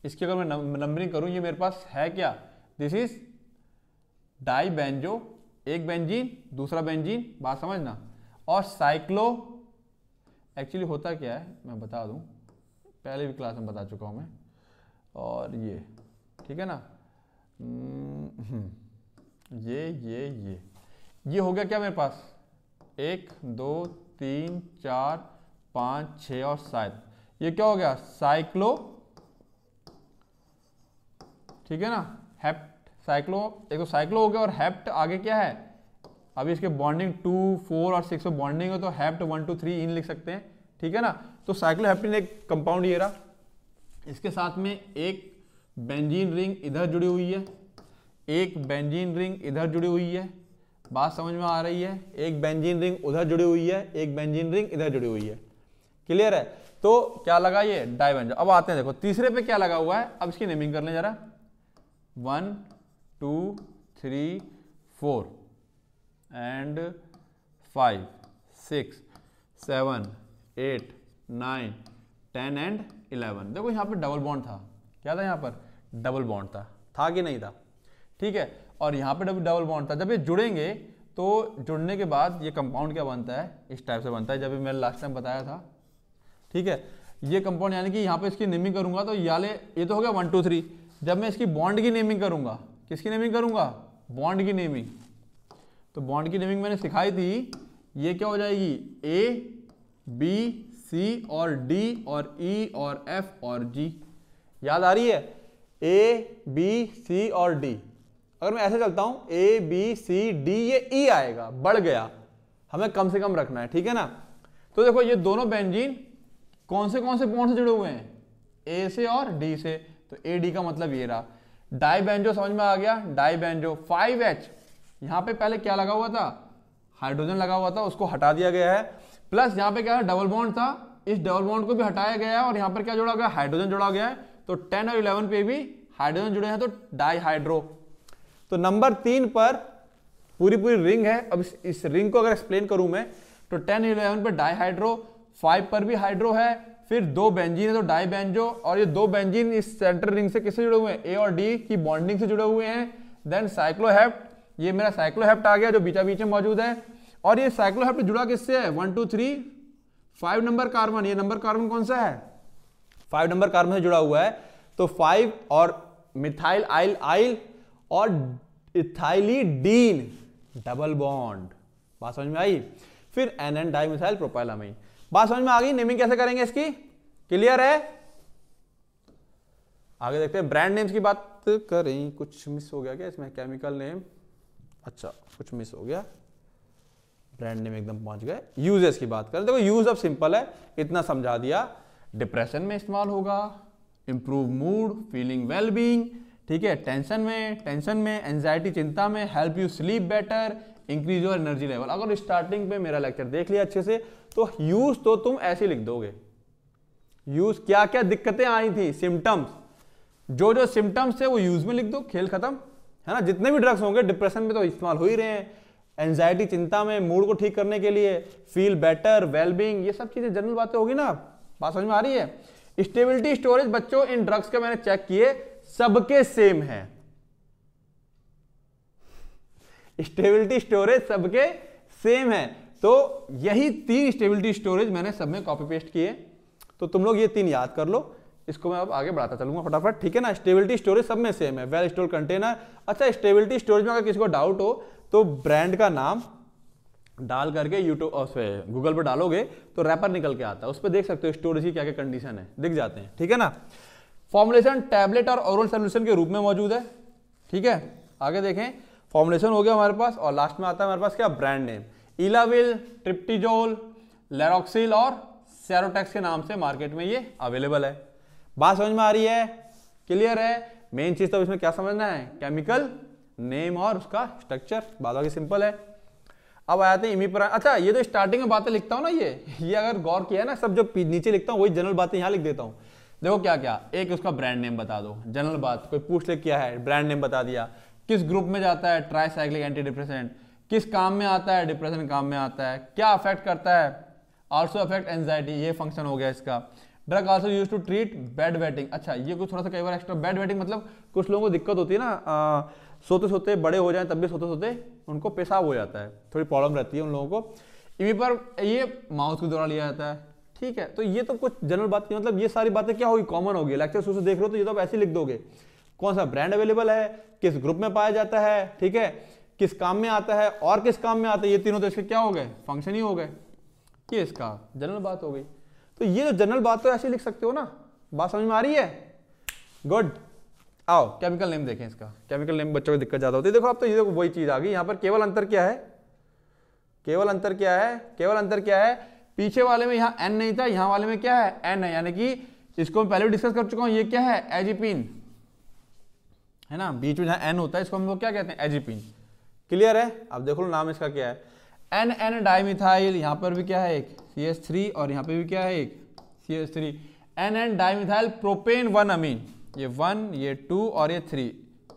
इसकी अगर मैं नंबरिंग करूं ये मेरे पास है क्या दिस इज डाई बेंजो एक बेंजीन दूसरा बेंजीन बात समझना और साइक्लो एक्चुअली होता क्या है मैं बता दूं पहले भी क्लास में बता चुका हूं मैं और ये ठीक है ना हम्म, ये ये ये ये हो गया क्या मेरे पास एक दो तीन चार पाँच छ और सात ये क्या हो गया साइक्लो ठीक है ना हैप साइक्लो एक तो साइक्लो हो गया और हैप्ट आगे क्या है अभी इसके बॉन्डिंग टू फोर और सिक्स में बॉन्डिंग हो तो हैप्ट वन टू थ्री इन लिख सकते हैं ठीक है ना तो साइक्लो हैप्टिन एक कंपाउंड ये रहा इसके साथ में एक बेंजीन रिंग इधर जुड़ी हुई है एक बेंजीन रिंग इधर जुड़ी हुई है बात समझ में आ रही है एक बेंजीन रिंग उधर जुड़ी हुई है एक बेंजीन रिंग इधर जुड़ी हुई है क्लियर है तो क्या लगा ये डायबेंजो अब आते हैं देखो तीसरे पे क्या लगा हुआ है अब इसकी नेमिंग कर लें जरा one two three four and five six seven eight nine ten and eleven देखो यहाँ पर डबल बॉन्ड था क्या था यहाँ पर डबल बॉन्ड था था कि नहीं था ठीक है और यहाँ पर डबल बॉन्ड था जब ये जुड़ेंगे तो जुड़ने के बाद ये कंपाउंड क्या बनता है इस टाइप से बनता है जब मैंने लास्ट टाइम बताया था ठीक है ये कंपाउंड यानी कि यहाँ पे इसकी नेमिंग करूंगा तो याले ये तो हो गया वन टू थ्री जब मैं इसकी बॉन्ड की नेमिंग करूंगा किसकी नेमिंग करूंगा बॉन्ड की नेमिंग तो बॉन्ड की नेमिंग मैंने सिखाई थी ये क्या हो जाएगी ए बी सी और डी और ई e, और एफ और जी याद आ रही है ए बी सी और डी अगर मैं ऐसे चलता हूं ए बी सी डी ये ई e आएगा बढ़ गया हमें कम से कम रखना है ठीक है ना तो देखो ये दोनों बेंजीन कौन से कौन से बॉन्ड से जुड़े हुए हैं ए से और डी से तो ए डी का मतलब ये रहा डाई बेंजो समझ में आ गया डाई बेंजो फाइव एच पे पहले क्या लगा हुआ था हाइड्रोजन लगा हुआ था उसको हटा दिया गया है प्लस यहाँ पे क्या है डबल बॉन्ड था इस डबल बॉन्ड को भी हटाया गया है और यहां पर क्या जोड़ा गया हाइड्रोजन जोड़ा गया है तो टेन और इलेवन पे भी हाइड्रोजन जुड़े हैं तो डाईहाइड्रो तो नंबर तीन पर पूरी पूरी रिंग है अब इस, इस रिंग को अगर एक्सप्लेन करूं मैं तो टेन इलेवन पर डाईहाइड्रो फाइव पर भी हाइड्रो है फिर दो बेंजीन है तो डाई बेंजो और ये दो बेंजीन इस सेंटर रिंग से किससे जुड़े हुए हैं ए और डी की बॉन्डिंग से जुड़े हुए हैं देन साइक्लोहेप्ट ये मेरा साइक्लोहेप्ट आ गया जो बीचा बीच में मौजूद है और ये साइक्लोहेप्ट जुड़ा किससे है one two three five number carbon ये नंबर कार्बन कौन सा है फाइव नंबर कार्बन से जुड़ा हुआ है तो फाइव और मिथाइल आइल आइल और इथाइली डीन डबल बॉन्ड बात समझ में आई फिर N N di methyl propylamine बात समझ में आ गई नेमिंग कैसे करेंगे इसकी क्लियर है आगे देखते हैं ब्रांड नेम्स की बात करें कुछ मिस हो गया क्या इसमें केमिकल नेम अच्छा कुछ मिस हो गया ब्रांड नेम एकदम पहुंच गए यूजेस की बात करें देखो यूज अब सिंपल है इतना समझा दिया डिप्रेशन में इस्तेमाल होगा इंप्रूव मूड फीलिंग वेलबींग ठीक है टेंशन में टेंशन में एंजाइटी चिंता में help you sleep better increase your energy level अगर स्टार्टिंग पे मेरा लेक्चर देख लिया अच्छे से तो यूज तो तुम ऐसे लिख दोगे यूज क्या क्या दिक्कतें आई थी सिम्टम्स जो जो सिम्टम्स है वो यूज में लिख दो खेल खत्म है ना जितने भी ड्रग्स होंगे डिप्रेशन में तो इस्तेमाल हो ही रहे हैं एंजाइटी चिंता में मूड को ठीक करने के लिए फील बेटर वेलबींग ये सब चीजें जनरल बातें होगी ना बात समझ में आ रही है स्टेबिलिटी स्टोरेज बच्चों इन ड्रग्स के मैंने चेक किए सबके सेम है स्टेबिलिटी स्टोरेज सबके सेम है तो यही तीन स्टेबिलिटी स्टोरेज मैंने सब में कॉपी पेस्ट किए तो तुम लोग ये तीन याद कर लो इसको मैं अब आगे बढ़ाता चलूंगा फटाफट ठीक है ना स्टेबिलिटी स्टोरेज सब में सेम है वेल स्टोर कंटेनर अच्छा स्टेबिलिटी स्टोरेज में अगर किसी को डाउट हो तो ब्रांड का नाम डाल करके यूट्यूब गूगल पर डालोगे तो रैपर निकल के आता है उस पर देख सकते हो स्टोरेज की क्या क्या कंडीशन है दिख जाते हैं ठीक है ना फॉर्मुलेशन टैबलेट और ओरल सोल्यूशन के रूप में मौजूद है ठीक है आगे देखें फॉर्मुलेशन हो गया हमारे पास और लास्ट में आता है हमारे पास क्या ब्रांड नेम इलाविल ट्रिप्टीजोल लेरोक्सिल और सेरोटेक्स के नाम से मार्केट में ये अवेलेबल है बात समझ में आ रही है क्लियर है मेन चीज़ तो इसमें क्या समझना है केमिकल नेम और उसका स्ट्रक्चर बात बाकी सिंपल है अब आ जाते हैं इमीपरान अच्छा ये तो स्टार्टिंग में बातें लिखता हूँ ना ये [laughs] ये अगर गौर किया ना सब जो नीचे लिखता हूँ वही जनरल बातें यहाँ लिख देता हूँ देखो क्या क्या एक उसका ब्रांड नेम बता दो जनरल बात कोई पूछ ले क्या है ब्रांड नेम बता दिया किस ग्रुप में जाता है ट्राईसाइक्लिक एंटी किस काम में आता है डिप्रेशन काम में आता है क्या अफेक्ट करता है ऑल्सो अफेक्ट एनजाइटी ये फंक्शन हो गया इसका drug also use to treat bed wetting अच्छा ये कुछ थोड़ा सा कई बार एक्स्ट्रा बेड वेटिंग मतलब कुछ लोगों को दिक्कत होती है ना आ, सोते सोते बड़े हो जाए तब भी सोते सोते उनको पेशाब हो जाता है थोड़ी प्रॉब्लम रहती है उन लोगों को इवी पर ये माउथ के द्वारा लिया जाता है ठीक है तो ये तो कुछ जनरल बात की मतलब ये सारी बातें क्या होगी कॉमन होगी लेक्चर से देख रहे हो तो ये तो आप ऐसे लिख दोगे कौन सा ब्रांड अवेलेबल है किस ग्रुप में पाया जाता है ठीक है किस काम में आता है और किस काम में आता है ये तीनों तो इसके क्या हो गए फंक्शन ही हो गए ये इसका जनरल बात हो गई तो ये जो जनरल बात तो ऐसे लिख सकते हो ना बात समझ में आ रही है गुड आओ केमिकल नेम देखें इसका केमिकल नेम बच्चों को दिक्कत ज़्यादा होती है देखो आप तो ये देखो वही चीज़ आ गई यहां पर केवल अंतर क्या है केवल अंतर क्या है केवल अंतर क्या है पीछे वाले में यहां एन नहीं था यहां वाले में क्या है एन है यानी कि इसको मैं पहले भी डिस्कस कर चुका हूं ये क्या है एजिपिन है ना बीच में जहाँ एन होता है इसको हम लोग क्या कहते हैं एजिपिन क्लियर है अब देखो नाम इसका क्या है एन एन डाइमिथाइल यहाँ पर भी क्या है एक सी एस थ्री और यहाँ पर भी क्या है एक C S three N N dimethyl propane one amine ये वन ये टू और ये थ्री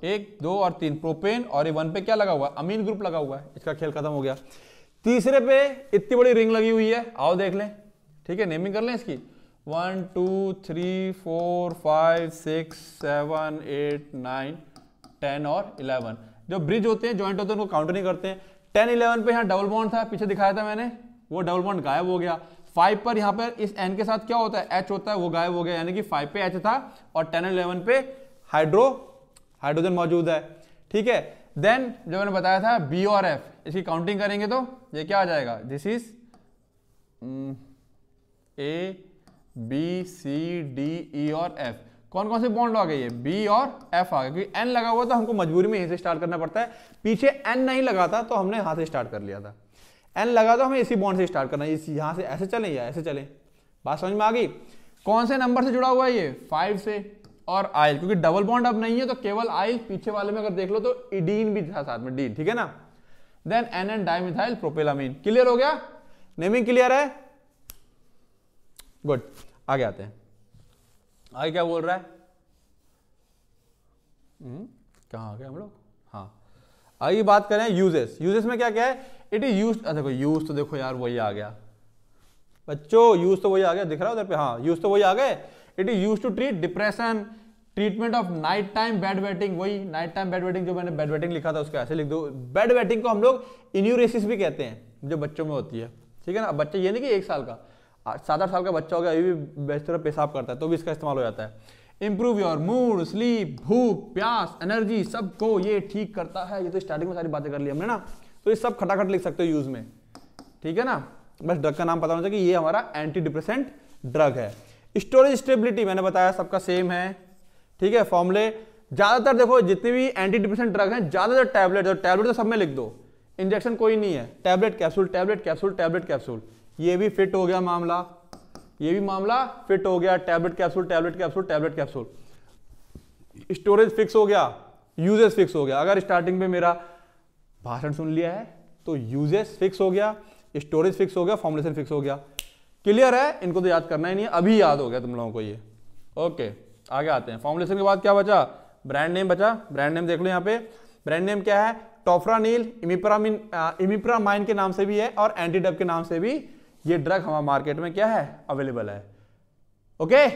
एक दो और तीन प्रोपेन और ये वन पे क्या लगा हुआ है अमीन ग्रुप लगा हुआ है इसका खेल खत्म हो गया तीसरे पे इतनी बड़ी रिंग लगी हुई है आओ देख लें ठीक है नेमिंग कर लें इसकी one two three four five six seven eight nine ten और इलेवन जो ब्रिज होते हैं ज्वाइंट होते हैं उनको काउंट नहीं करते हैं टेन इलेवन पे यहाँ डबल बॉन्ड था पीछे दिखाया था मैंने वो डबल बॉन्ड गायब हो गया फाइव पर यहाँ पर इस एन के साथ क्या होता है एच होता है वो गायब हो गया यानी कि फाइव पे एच था और टेन इलेवन पे हाइड्रो हाइड्रोजन मौजूद है ठीक है देन जो मैंने बताया था बी और एफ इसकी काउंटिंग करेंगे तो ये क्या आ जाएगा this is A B C D E और एफ कौन कौन से बॉन्ड आ गए ये बी और एफ आ गए क्योंकि एन लगा हुआ था हमको मजबूरी में यहीं से स्टार्ट करना पड़ता है पीछे एन नहीं लगा था तो हमने यहां से स्टार्ट कर लिया था एन लगा तो हमें इसी बॉन्ड से स्टार्ट करना है यहां से ऐसे चले या ऐसे चले बात समझ में आ गई कौन से नंबर से जुड़ा हुआ है ये फाइव से और आयल क्योंकि डबल बॉन्ड अब नहीं है तो केवल आयल पीछे वाले में अगर देख लो तो इडीन भी था साथ में डीन ठीक है ना then N N dimethyl propylamine clear हो गया नेमिंग क्लियर है गुड आगे आते हैं आगे क्या बोल रहा है हम्म, कहा आ गया हम लोग हाँ आगे बात करें यूजेस यूजेस में क्या क्या है इट इज यूज देखो यूज तो देखो यार वही आ गया बच्चों यूज तो वही आ गया दिख रहा है उधर पे हाँ यूज तो वही आ गए it is use to treat depression treatment of night time bed wetting वही नाइट टाइम बेड वेटिंग जो मैंने बेड वेटिंग लिखा था उसको ऐसे लिख दो बेड वेटिंग को हम लोग इन्यूरेसिस भी कहते हैं जो बच्चों में होती है ठीक है ना बच्चा ये नहीं कि एक साल का सात आठ साल का बच्चा हो गया अभी भी तरह पेशाब करता है तो भी इसका इस्तेमाल हो जाता है इम्प्रूव योर मूड स्लीप भूख प्यास एनर्जी सबको ये ठीक करता है ये तो स्टार्टिंग में सारी बातें कर ली हमने ना तो ये सब खटाखट लिख सकते हो यूज में ठीक है ना बस ड्रग का नाम पता होना चाहिए ये हमारा एंटी डिप्रेसेंट ड्रग है स्टोरेज स्टेबिलिटी मैंने बताया सबका सेम है ठीक है फॉर्मले ज़्यादातर देखो जितने भी एंटी डिप्रेशन ड्रग हैं ज़्यादातर टैबलेट और टैबलेट तो सब में लिख दो इंजेक्शन कोई नहीं है tablet capsule tablet capsule tablet capsule ये भी फिट हो गया मामला ये भी मामला फिट हो गया tablet capsule tablet capsule tablet capsule storage fix हो गया यूजेस फिक्स हो गया अगर स्टार्टिंग में मेरा भाषण सुन लिया है तो यूजेस फिक्स हो गया स्टोरेज फिक्स हो गया फॉर्मुलेशन फिक्स हो गया क्लियर है इनको तो याद करना ही नहीं है अभी याद हो गया तुम लोगों को ये ओके आगे आते हैं फॉर्मुलेशन के बाद क्या बचा ब्रांड नेम बचा ब्रांड नेम देख लो यहाँ पे ब्रांड नेम क्या है टोफ्रानील इमिप्रामिन इमिप्रामाइन के नाम से भी है और एंटीडब के नाम से भी ये ड्रग हमारे मार्केट में क्या है अवेलेबल है ओके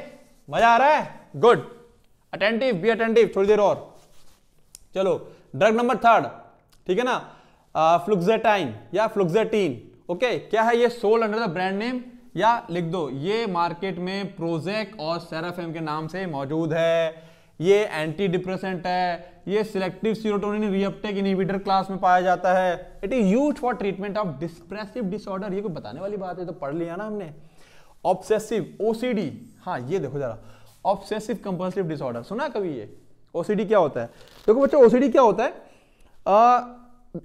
मजा आ रहा है गुड अटेंटिव बी अटेंटिव थोड़ी देर और चलो ड्रग नंबर थर्ड ठीक है ना फ्लुक्टाइन uh, या फ्लुक्टीन ओके क्या है ये sold under the brand name या लिख दो ये मार्केट में प्रोजेक और सेराफेम के नाम से मौजूद है ये एंटी डिप्रेसेंट है ये selective serotonin reuptake inhibitor class में पाया जाता है it is use for treatment of depressive disorder ये कोई बताने वाली बात है तो पढ़ लिया ना हमने ऑब्सेसिव ओसीडी हाँ ये देखो जरा ऑब्सेसिव कंपल्सिव डिसऑर्डर सुना कभी ये ओसीडी क्या होता है देखो बच्चों ओसीडी क्या होता है आ,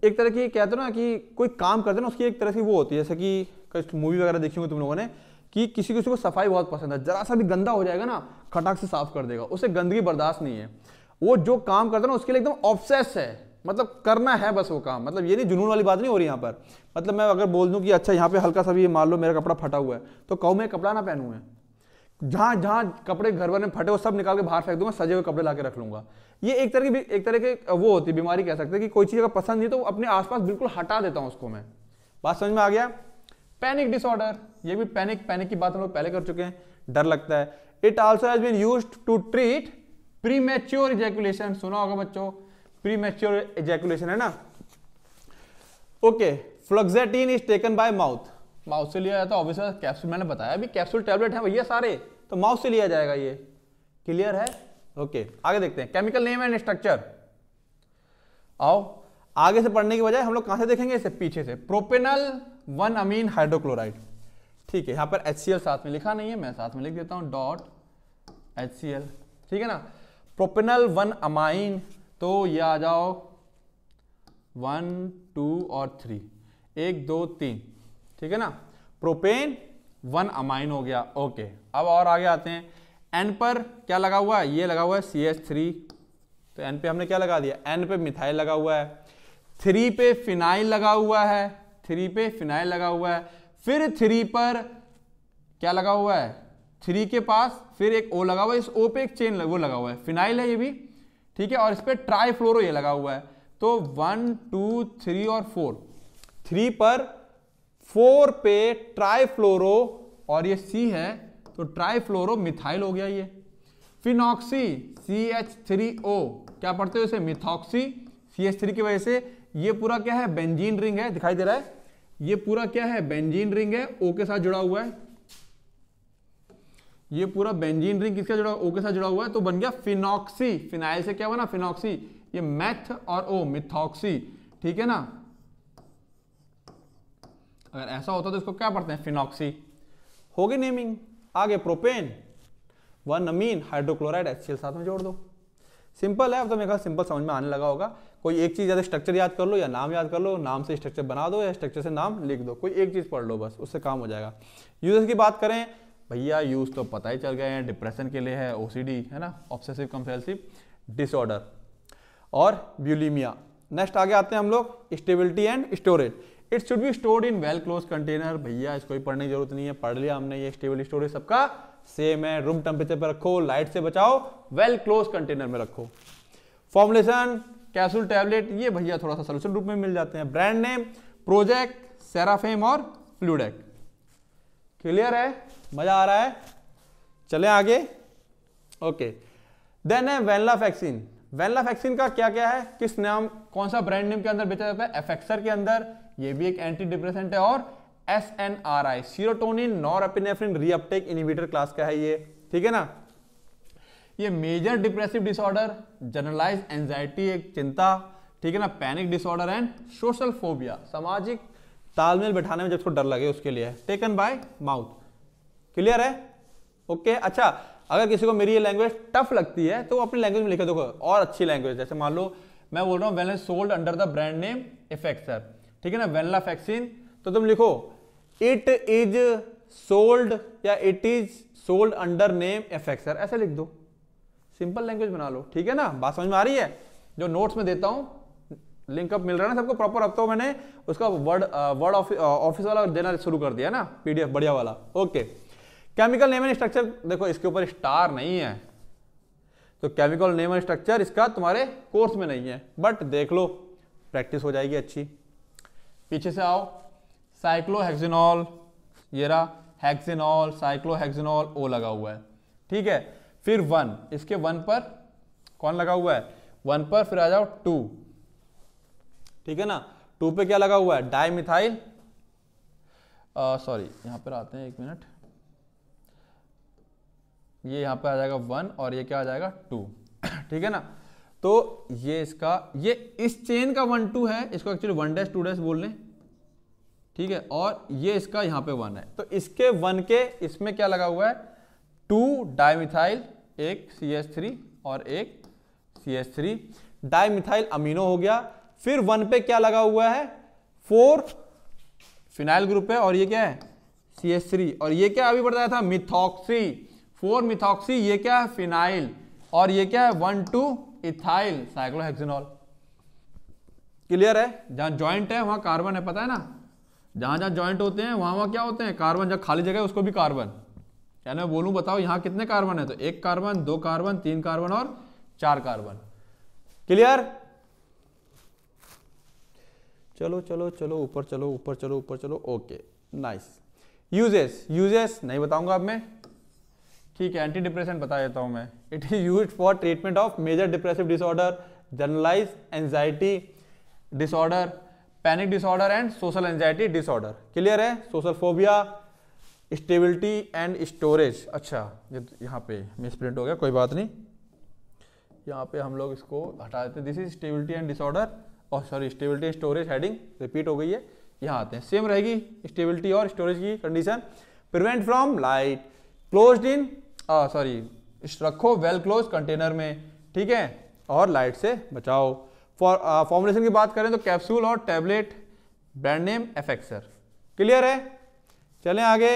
एक तरह की कहते हो ना कि कोई काम करते ना उसकी एक तरह की वो होती है जैसे कि कुछ मूवी वगैरह देखी होंगे तुम लोगों ने कि किसी किसी को सफाई बहुत पसंद है जरा सा भी गंदा हो जाएगा ना खटाक से साफ कर देगा उसे गंदगी बर्दाश्त नहीं है वो जो काम करता है ना उसके लिए एकदम ऑब्सेस है मतलब करना है बस वो काम मतलब ये नहीं जुनून वाली बात नहीं हो रही यहाँ पर मतलब मैं अगर बोल दूँ कि अच्छा यहाँ पे हल्का सा भी ये मान लो मेरा कपड़ा फटा हुआ है तो कहूँ मैं कपड़ा ना पहनूँ है जहाँ जहाँ कपड़े घर भर में फटे वो सब निकाल के बाहर फेंक दूंगा सजे हुए कपड़े ला के रख लूंगा ये एक तरह की एक तरह के वो होती है बीमारी कह सकते हैं कि कोई चीज़ अगर पसंद नहीं तो अपने आसपास बिल्कुल हटा देता हूँ उसको मैं बात समझ में आ गया पैनिक डिसऑर्डर ये भी पैनिक पैनिक की बात हम लोग पहले कर चुके हैं डर लगता है it also has been use to treat premature ejaculation सुना होगा बच्चों प्री मैच्योर इजैकुलेशन है ना okay fluoxetine is taken by mouth mouth से लिया जाता है ऑब्वियसली कैप्सूल मैंने बताया अभी कैप्सूल टैबलेट है भैया सारे तो माउथ से लिया जाएगा ये क्लियर है ओके okay. आगे देखते हैं केमिकल नेम एंड स्ट्रक्चर आओ आगे से पढ़ने की बजाय हम लोग कहां से देखेंगे इसे पीछे से प्रोपेनल वन अमीन हाइड्रोक्लोराइड ठीक है यहां पर एच साथ में लिखा नहीं है मैं साथ में लिख देता हूं डॉट एच ठीक है ना प्रोपेनल वन अमाइन तो ये आ जाओ वन टू और थ्री एक दो तीन ठीक है ना प्रोपेन वन अमाइन हो गया ओके अब और आगे आते हैं एन पर क्या लगा हुआ है ये लगा हुआ है सी एच थ्री तो एन पे हमने क्या लगा दिया एन पे मिथाइल लगा हुआ है थ्री पे फिनाइल लगा हुआ है थ्री पे फिनाइल लगा हुआ है फिर थ्री पर क्या लगा हुआ है थ्री के पास फिर एक ओ लगा हुआ है इस ओ पे एक चेन वो लगा हुआ है फिनाइल है ये भी ठीक है और इस पर फ्लोरो ये लगा हुआ है तो वन टू थ्री और फोर थ्री पर फोर पे फ्लोरो और ये सी है तो फ्लोरो मिथाइल हो गया ये phenoxy C H three O क्या पढ़ते हो इसे मिथॉक्सी सी एच थ्री की वजह से ये पूरा क्या है बेंजीन रिंग है दिखाई दे रहा है ये पूरा क्या है बेंजीन रिंग है ओ के साथ जुड़ा हुआ है ये पूरा बेंजीन रिंग किसका जुड़ा ओ के साथ जुड़ा हुआ है तो बन गया फिनॉक्सी फिनाइल से क्या बना फिनॉक्सी ये मैथ और ओ मिथॉक्सी ठीक है ना अगर ऐसा होता तो इसको क्या पढ़ते हैं फिनॉक्सी हो गई नेमिंग आगे propane one amine hydrochloride H साथ में जोड़ दो सिंपल है अब तो मेरे ख्याल सिंपल समझ में आने लगा होगा कोई एक चीज़ ज़्यादा स्ट्रक्चर तो याद कर लो या नाम याद कर लो नाम से स्ट्रक्चर बना दो या स्ट्रक्चर से नाम लिख दो कोई एक चीज़ पढ़ लो बस उससे काम हो जाएगा यूजर्स की बात करें भैया यूज़ तो पता ही चल गए हैं डिप्रेशन के लिए है ओ है ना ऑब्सेसिव कंपल्सिव डिसऑर्डर और ब्यूलीमिया नेक्स्ट आगे आते हैं हम लोग stability and storage it should be stored in well close container भैया इसको भी पढ़ने की जरूरत नहीं है पढ़ लिया हमने ये स्टेबल स्टोरेज सबका सेम है रूम टेम्परेचर पर रखो लाइट से बचाओ वेल क्लोज कंटेनर में रखो फॉर्मुलेशन कैप्सूल टैबलेट ये भैया थोड़ा सा सोल्यूशन रूप में मिल जाते हैं ब्रांड नेम प्रोजेक्ट सेराफेम और फ्लूडेक्ट क्लियर है मजा आ रहा है चले आगे ओके देन है वेनला वैक्सीन वेनला वैक्सीन का क्या क्या है किस नाम कौन सा ब्रांड नेम के अंदर बेचा जाता है एफेक्सर के अंदर ये भी एक एंटी डिप्रेसेंट है और S N R I serotonin norepinephrine reuptake inhibitor class का है ये ठीक है ना ये major depressive disorder generalize anxiety एक चिंता ठीक है ना panic disorder and social phobia सामाजिक तालमेल बैठाने में जब उसको डर लगे उसके लिए टेकन बाय माउथ क्लियर है ओके okay, अच्छा अगर किसी को मेरी ये लैंग्वेज टफ लगती है तो वो अपनी लैंग्वेज में लिखे देखो और अच्छी लैंग्वेज जैसे मान लो मैं बोल रहा हूँ वेलन sold under the brand name Effexor ठीक है ना वेनला फैक्सीन तो तुम लिखो इट इज सोल्ड या it is sold under name Effexor ऐसा लिख दो सिंपल लैंग्वेज बना लो ठीक है ना बात समझ में आ रही है जो नोट्स में देता हूँ अप मिल रहा है ना सबको प्रॉपर अब तो मैंने उसका वर्ड वर्ड ऑफिस वाला देना शुरू कर दिया ना पीडीएफ बढ़िया वाला okay chemical name and structure देखो इसके ऊपर स्टार नहीं है तो केमिकल नेम एंड स्ट्रक्चर इसका तुम्हारे कोर्स में नहीं है बट देख लो प्रैक्टिस हो जाएगी अच्छी पीछे से आओ साइक्लोहेक्सिनॉल ये रहा हेक्सिनॉल साइक्लोहेक्सिनॉल ओ लगा हुआ है ठीक है फिर वन इसके वन पर कौन लगा हुआ है वन पर फिर आ जाओ टू ठीक है ना टू पे क्या लगा हुआ है डाईमिथाइल सॉरी यहां पर आते हैं एक मिनट ये यहां पर आ जाएगा वन और ये क्या आ जाएगा टू [clears throat] ठीक है ना तो ये इसका ये इस चेन का वन टू है इसको actually one dash two dash बोल लें ठीक है और ये इसका यहां पे वन है तो इसके वन के इसमें क्या लगा हुआ है टू डाइमिथाइल एक सी एस थ्री और एक C S three dimethyl amino हो गया फिर वन पे क्या लगा हुआ है फोर फिनाइल ग्रुप है और ये क्या है सी एस थ्री और ये क्या अभी बताया था मिथॉक्सी फोर मिथॉक्सी ये क्या है फिनाइल और ये क्या है one two ethyl cyclohexanol clear है जहां ज्वाइंट है वहां कार्बन है पता है ना जहां जहां ज्वाइंट होते हैं वहां वहां क्या होते हैं कार्बन जहां खाली जगह है उसको भी कार्बन क्या मैं बोलूं बताओ यहां कितने कार्बन है तो एक कार्बन दो कार्बन तीन कार्बन और चार कार्बन क्लियर चलो चलो चलो ऊपर चलो ऊपर चलो ऊपर चलो ओके नाइस यूजेस यूजेस नहीं बताऊंगा अब मैं ठीक है एंटी डिप्रेशन बता देता हूं मैं it is use for treatment of major depressive disorder generalize anxiety disorder panic disorder and social anxiety disorder clear है social phobia stability and storage अच्छा ये तो यहाँ पे मिस प्रिंट हो गया कोई बात नहीं यहाँ पे हम लोग इसको हटा देते this is stability and disorder और sorry stability storage heading repeat हो गई है यहाँ आते हैं सेम रहेगी स्टेबिलिटी और स्टोरेज की condition prevent from light close in sorry रखो वेल क्लोज कंटेनर में ठीक है और लाइट से बचाओ फॉर फॉर्मुलेशन की बात करें तो कैप्सूल और tablet brand name Effexor clear है चलें आगे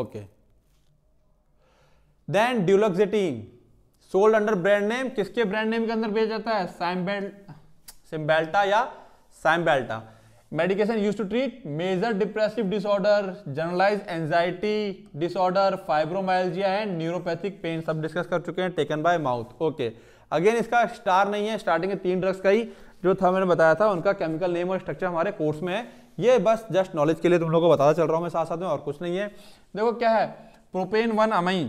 okay then duloxetine sold under brand name किसके ब्रांड नेम के अंदर भेजा जाता है साइम्बेल्ट सिम्बेल्टा या Cymbalta medication use to treat major depressive disorder generalize anxiety disorder fibromyalgia and neuropathic pain सब डिस्कस कर चुके हैं taken by mouth okay again इसका स्टार नहीं है स्टार्टिंग के तीन ड्रग्स का ही जो था मैंने बताया था उनका केमिकल नेम और स्ट्रक्चर हमारे कोर्स में है ये बस जस्ट नॉलेज के लिए तुम लोगों को बताता चल रहा हूँ मैं साथ साथ में और कुछ नहीं है देखो क्या है propane one amine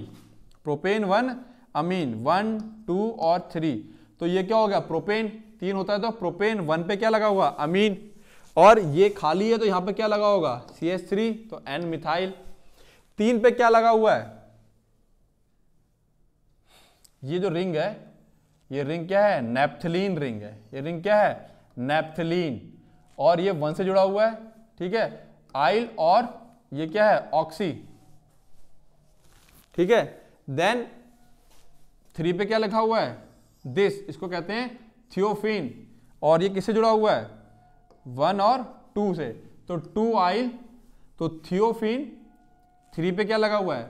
propane one amine one two और थ्री तो ये क्या हो गया प्रोपेन तीन होता है तो प्रोपेन वन पे क्या लगा हुआ अमीन और ये खाली है तो यहाँ पे क्या लगा होगा सी एस थ्री तो एन मिथाइल तीन पे क्या लगा हुआ है ये जो रिंग है ये रिंग क्या है नेपथलीन रिंग है ये रिंग क्या है नेपथलीन और ये वन से जुड़ा हुआ है ठीक है आइल और ये क्या है ऑक्सी ठीक है देन थ्री पे क्या लिखा हुआ है दिस इसको कहते हैं थियोफिन और ये किससे जुड़ा हुआ है वन और टू से तो टू आइल तो थियोफिन थ्री पे क्या लगा हुआ है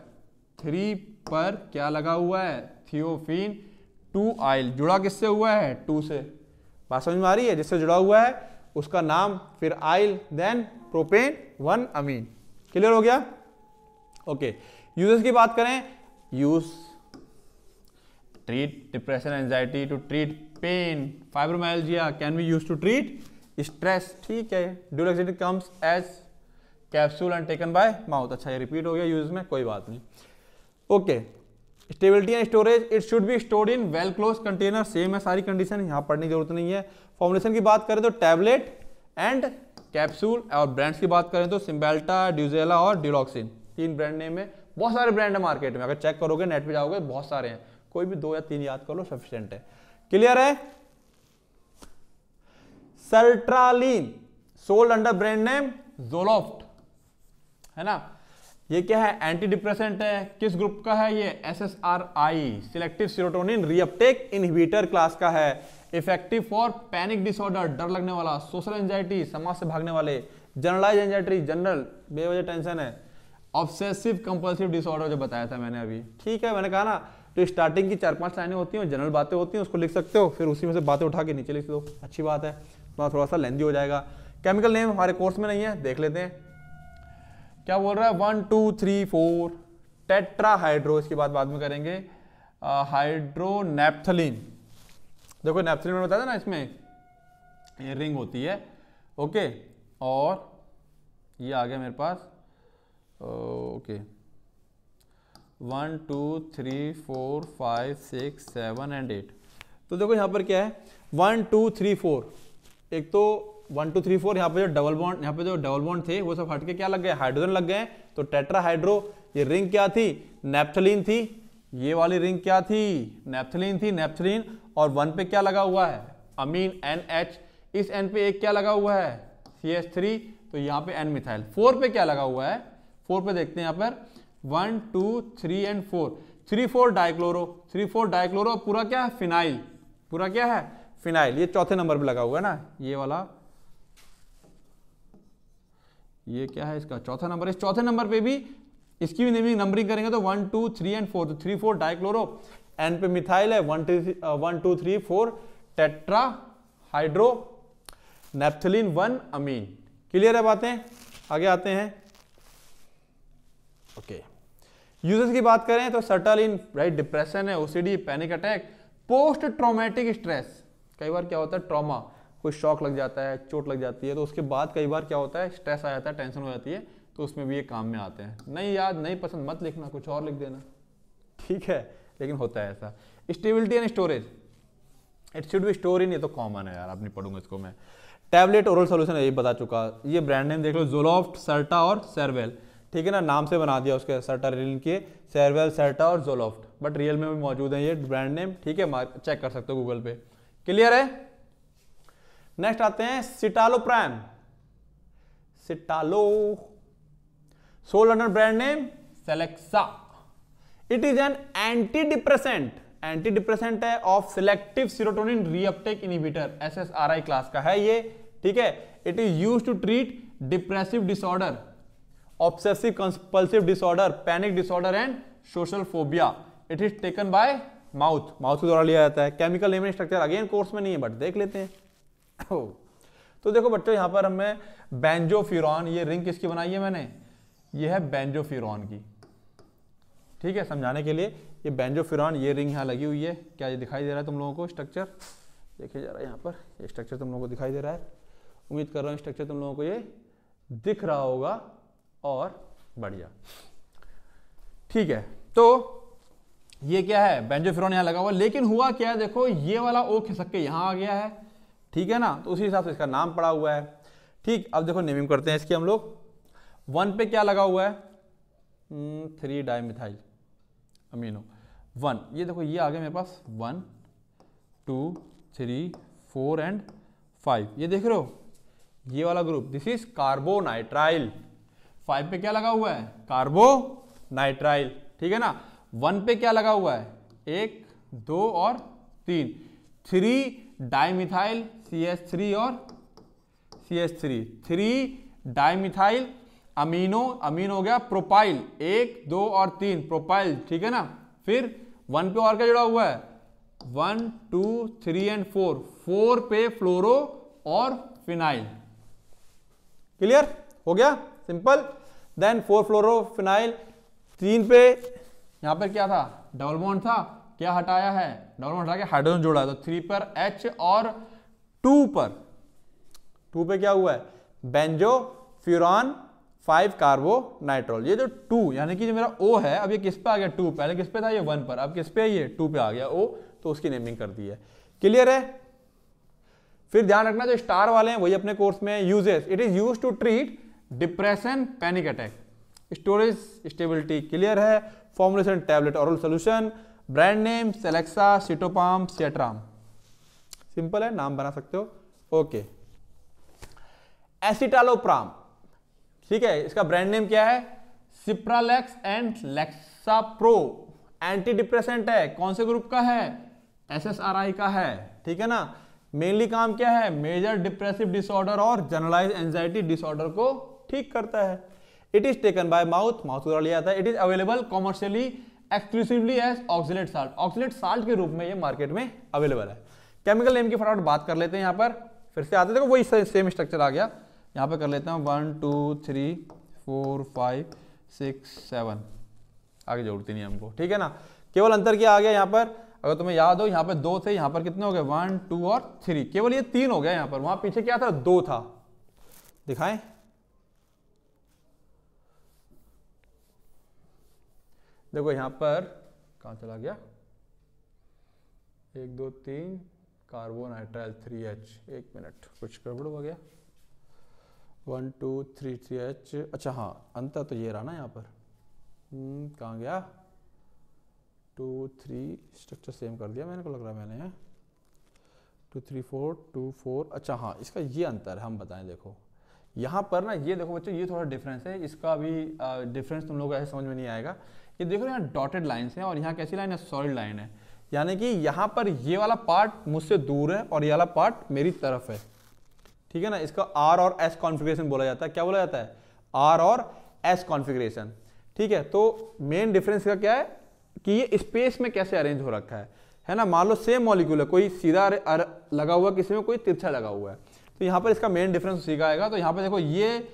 थ्री पर क्या लगा हुआ है थियोफिन टू आइल जुड़ा किससे हुआ है टू से बात समझ में आ रही है जिससे जुड़ा हुआ है उसका नाम फिर आइल then propane one amine clear हो गया ओके okay. यूजेस की बात करें use treat depression anxiety to treat pain fibromyalgia can be used to treat stress ठीक है duloxetine comes as capsule and taken by mouth अच्छा ये repeat हो गया use में कोई बात नहीं okay stability and storage it should be stored in well close container same है सारी कंडीशन यहाँ पढ़ने की जरूरत नहीं है फॉर्मुलेशन की बात करें तो टैबलेट एंड कैप्सूल और ब्रांड्स की बात करें तो सिम्बेल्टा ड्यूजेला और ड्यूलॉक्सिन तीन ब्रांड नेम है बहुत सारे ब्रांड है मार्केट में अगर चेक करोगे नेट पे जाओगे बहुत सारे हैं कोई भी दो या तीन याद कर लो सफिशियंट है क्लियर है sertraline sold under brand name Zoloft है ना ये क्या है एंटी डिप्रेसेंट है किस ग्रुप का है ये S S R I selective serotonin reuptake inhibitor class का है इफेक्टिव फॉर पैनिक डिसऑर्डर डर लगने वाला सोशल एंजाइटी समाज से भागने वाले जनरलाइज एंजाइटी जनरल बेवजह टेंशन है ऑब्सेसिव कंपल्सिव डिसऑर्डर जो बताया था मैंने अभी ठीक है मैंने कहा ना तो स्टार्टिंग की चार पांच लाइनें होती हैं जनरल बातें होती हैं उसको लिख सकते हो फिर उसी में से बातें उठा के नीचे लिख दो अच्छी बात है तुम्हारा थोड़ा सा लेंदी हो जाएगा केमिकल नेम हमारे कोर्स में नहीं है देख लेते हैं क्या बोल रहा है one two three four tetrahydro इसके बाद बाद में करेंगे हाइड्रोनेप्थलिन देखो नेपथलिन में बताया था ना इसमें ये रिंग होती है ओके और ये आ गया मेरे पास okay one two three four five six seven and eight तो देखो यहाँ पर क्या है वन टू थ्री फोर एक तो वन टू थ्री फोर यहाँ पे जो डबल बॉन्ड यहाँ पे जो डबल बॉन्ड थे वो सब हट के क्या लग गए हाइड्रोजन लग गए तो टेट्रा हाइड्रो ये रिंग क्या थी नेप्थलीन थी ये वाली रिंग क्या थी नेप्थलीन थी नेप्थलीन और वन पे क्या लगा हुआ है अमीन एन एच इस एन पे एक क्या लगा हुआ है सी एच थ्री तो यहाँ पे एन मिथाइल फोर पे क्या लगा हुआ है फोर पे देखते हैं यहाँ पर one two three and four three four dichloro three four dichloro पूरा क्या है फिनाइल पूरा क्या है फिनाइल ये चौथे नंबर पे लगा हुआ है ना ये वाला ये क्या है इसका चौथा नंबर इस चौथे नंबर पे भी इसकी भी नेमिंग नंबरिंग करेंगे तो one two three and four तो थ्री फोर डाइक्लोरो एन पे मिथाइल है one two one two three four tetra hydro naphthalene one amine clear है बातें आगे आते हैं ओके okay. यूजर्स की बात करें तो सटल इन राइट डिप्रेशन है OCD panic attack post traumatic stress कई बार क्या होता है ट्रॉमा कोई शॉक लग जाता है चोट लग जाती है तो उसके बाद कई बार क्या होता है स्ट्रेस आ जाता है टेंशन हो जाती है तो उसमें भी ये काम में आते हैं नहीं याद नहीं पसंद मत लिखना कुछ और लिख देना ठीक है लेकिन होता है ऐसा stability and storage it should be store in ये तो कॉमन है यार आप नहीं पढ़ूंगा इसको मैं टैबलेट ओरल सोल्यूशन ये बता चुका ये ब्रांड नेम देख लो जोलॉफ्ट सर्टा और सर्वेल ठीक है ना नाम से बना दिया उसके सर्टा रिल के सेरवेल सर्टा और जोलॉफ्ट बट रियल में भी मौजूद है ये ब्रांड नेम ठीक है चेक कर सकते हो गूगल पे क्लियर है नेक्स्ट आते हैं citalopram citalopram sold under brand name Celexa it is an anti depressant anti depressant है of selective serotonin reuptake inhibitor I class का है ये ठीक है it is use to treat depressive disorder obsessive compulsive disorder panic disorder and social phobia it is taken by mouth mouth के द्वारा लिया जाता है chemical name structure again course में नहीं है बट देख लेते हैं तो देखो बच्चों यहां पर हमें बेंजोफिरॉन ये रिंग किसकी बनाई है मैंने ये है बेंजोफिरॉन की ठीक है समझाने के लिए ये बेंजोफिरॉन ये रिंग यहां लगी हुई है क्या ये दिखाई दे रहा है तुम लोगों को स्ट्रक्चर देखे जा रहा है यहां पर ये स्ट्रक्चर तुम लोगों को दिखाई दे रहा है उम्मीद कर रहा हूं स्ट्रक्चर तुम लोगों को ये दिख रहा होगा और बढ़िया ठीक है तो ये क्या है फिर यहां लगा हुआ लेकिन हुआ क्या है देखो ये वाला ओ खिसक के यहां आ गया है ठीक है ना तो उसी हिसाब से इसका नाम पड़ा हुआ है ठीक अब देखो नेमिंग करते हैं इसकी हम लोग वन पे क्या लगा हुआ है hmm, three dimethyl amino one ये देखो ये आ गया मेरे पास one two three four and five ये देख रहे हो ये वाला group this is carbonitrile five पे क्या लगा हुआ है कार्बो नाइट्राइल ठीक है ना वन पे क्या लगा हुआ है एक दो और तीन three dimethyl C S three और C S three three dimethyl amino amine हो गया प्रोपाइल एक दो और तीन प्रोपाइल ठीक है ना फिर वन पे और क्या जुड़ा हुआ है one two three and four four पे फ्लोरो और फिनाइल क्लियर हो गया सिंपल देन फोर फ्लोरोफिनाइल तीन पे यहाँ पर क्या था डबल बॉन्ड था क्या हटाया है डबल बॉन्ड हटा के हाइड्रोजन जोड़ा है तो थ्री पर एच और टू पर टू पे क्या हुआ है benzofuran five carbonitrile ये जो टू यानी कि जो मेरा ओ है अब ये किस पे आ गया टू पहले किस पे था ये वन पर अब किस पे ये टू पे आ गया ओ तो उसकी नेमिंग कर दी है क्लियर है फिर ध्यान रखना जो स्टार वाले हैं वही अपने कोर्स में uses it is use to treat depression panic attack storage stability clear है formulation tablet oral solution brand name Celexa सिटोपाम सेट्राम सिंपल है नाम बना सकते हो ओके एसिटालोप्राम ठीक है इसका ब्रांड नेम क्या है Cipralex and Lexapro anti depressant है कौन से ग्रुप का है एसएसआरआई का है ठीक है ना मेनली काम क्या है मेजर डिप्रेसिव डिसऑर्डर और जनरलाइज एंजाइटी डिसऑर्डर को ठीक करता है it is taken by mouth mouth द्वारा लिया जाता है it is available commercially exclusively as oxalate salt oxalate salt के रूप में ये मार्केट में अवेलेबल है केमिकल नेम की फटाफट बात कर लेते हैं यहाँ पर फिर से आते देखो वही सेम स्ट्रक्चर आ गया यहाँ पर कर लेते हैं one two three four five six seven आगे जोड़ती नहीं हमको ठीक है ना केवल अंतर क्या आ गया यहाँ पर अगर तुम्हें याद हो यहाँ पर दो थे यहाँ पर कितने हो गए वन टू और थ्री केवल ये तीन हो गया यहाँ पर वहाँ पीछे क्या था दो था दिखाएं देखो यहाँ पर कहा चला गया एक दो तीन कार्बोन हाइड्राइल थ्री एच एक मिनट कुछ गड़बड़ हो गया one two three three H अच्छा हाँ अंतर तो ये रहा ना यहाँ पर हम्म, कहाँ गया टू थ्री स्ट्रक्चर सेम कर दिया मैंने को लग रहा है मैंने two three four two four अच्छा हाँ इसका ये अंतर है हम बताएं देखो यहाँ पर ना ये देखो बच्चों ये थोड़ा डिफरेंस है इसका भी डिफरेंस तुम लोग ऐसे समझ में नहीं आएगा ये देखो यहाँ डॉटेड लाइन्स हैं और यहाँ कैसी लाइन है सॉलिड लाइन है यानी कि यहाँ पर ये वाला पार्ट मुझसे दूर है और ये वाला पार्ट मेरी तरफ है ठीक है ना इसका आर और एस कॉन्फिग्रेशन बोला जाता है क्या बोला जाता है आर और एस कॉन्फिग्रेशन ठीक है तो मेन डिफरेंस का क्या है कि ये स्पेस में कैसे अरेंज हो रखा है है ना मान लो सेम मॉलिक्यूल है कोई सीधा लगा हुआ किसी में कोई तिरछा लगा हुआ है तो यहाँ पर इसका मेन डिफरेंस सीखा आएगा तो यहाँ पर देखो ये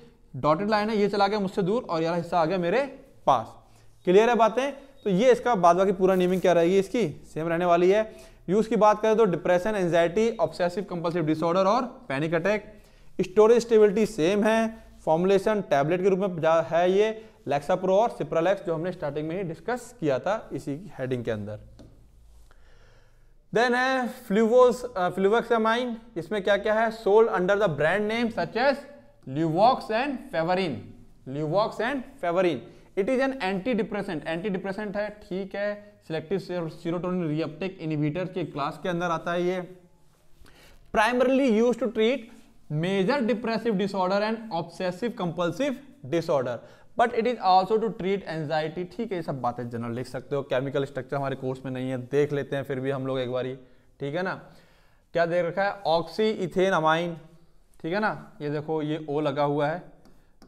डॉटेड लाइन है ये चला गया मुझसे दूर और यहाँ हिस्सा आ गया मेरे पास क्लियर है बातें तो ये इसका बाद बाकी पूरा नेमिंग क्या रहेगी इसकी सेम रहने वाली है यूज की बात करें तो depression anxiety obsessive compulsive disorder और panic attack storage stability same है फॉर्मुलेशन टैबलेट के रूप में है ये लेक्साप्रो और सिप्रालेक्स जो हमने स्टार्टिंग में ही डिस्कस किया था इसी हेडिंग के अंदर देन है फ्लूवोस फ्लूवक्सामाइन इसमें क्या क्या है sold under the brand name such as Luvox and Faverin Luvox and Faverin it is an anti depressant anti depressant है ठीक है सिलेक्टिव सीरोटोनिन रिअपटेक इनिबिटर के क्लास के अंदर आता है ये primarily use to treat major depressive disorder and obsessive compulsive disorder but it is also to treat anxiety ठीक है ये सब बातें जनरल लिख सकते हो केमिकल स्ट्रक्चर हमारे कोर्स में नहीं है देख लेते हैं फिर भी हम लोग एक बार ठीक है ना क्या देख रखा है ऑक्सी इथेन अमाइन ठीक है ना ये देखो ये ओ लगा हुआ है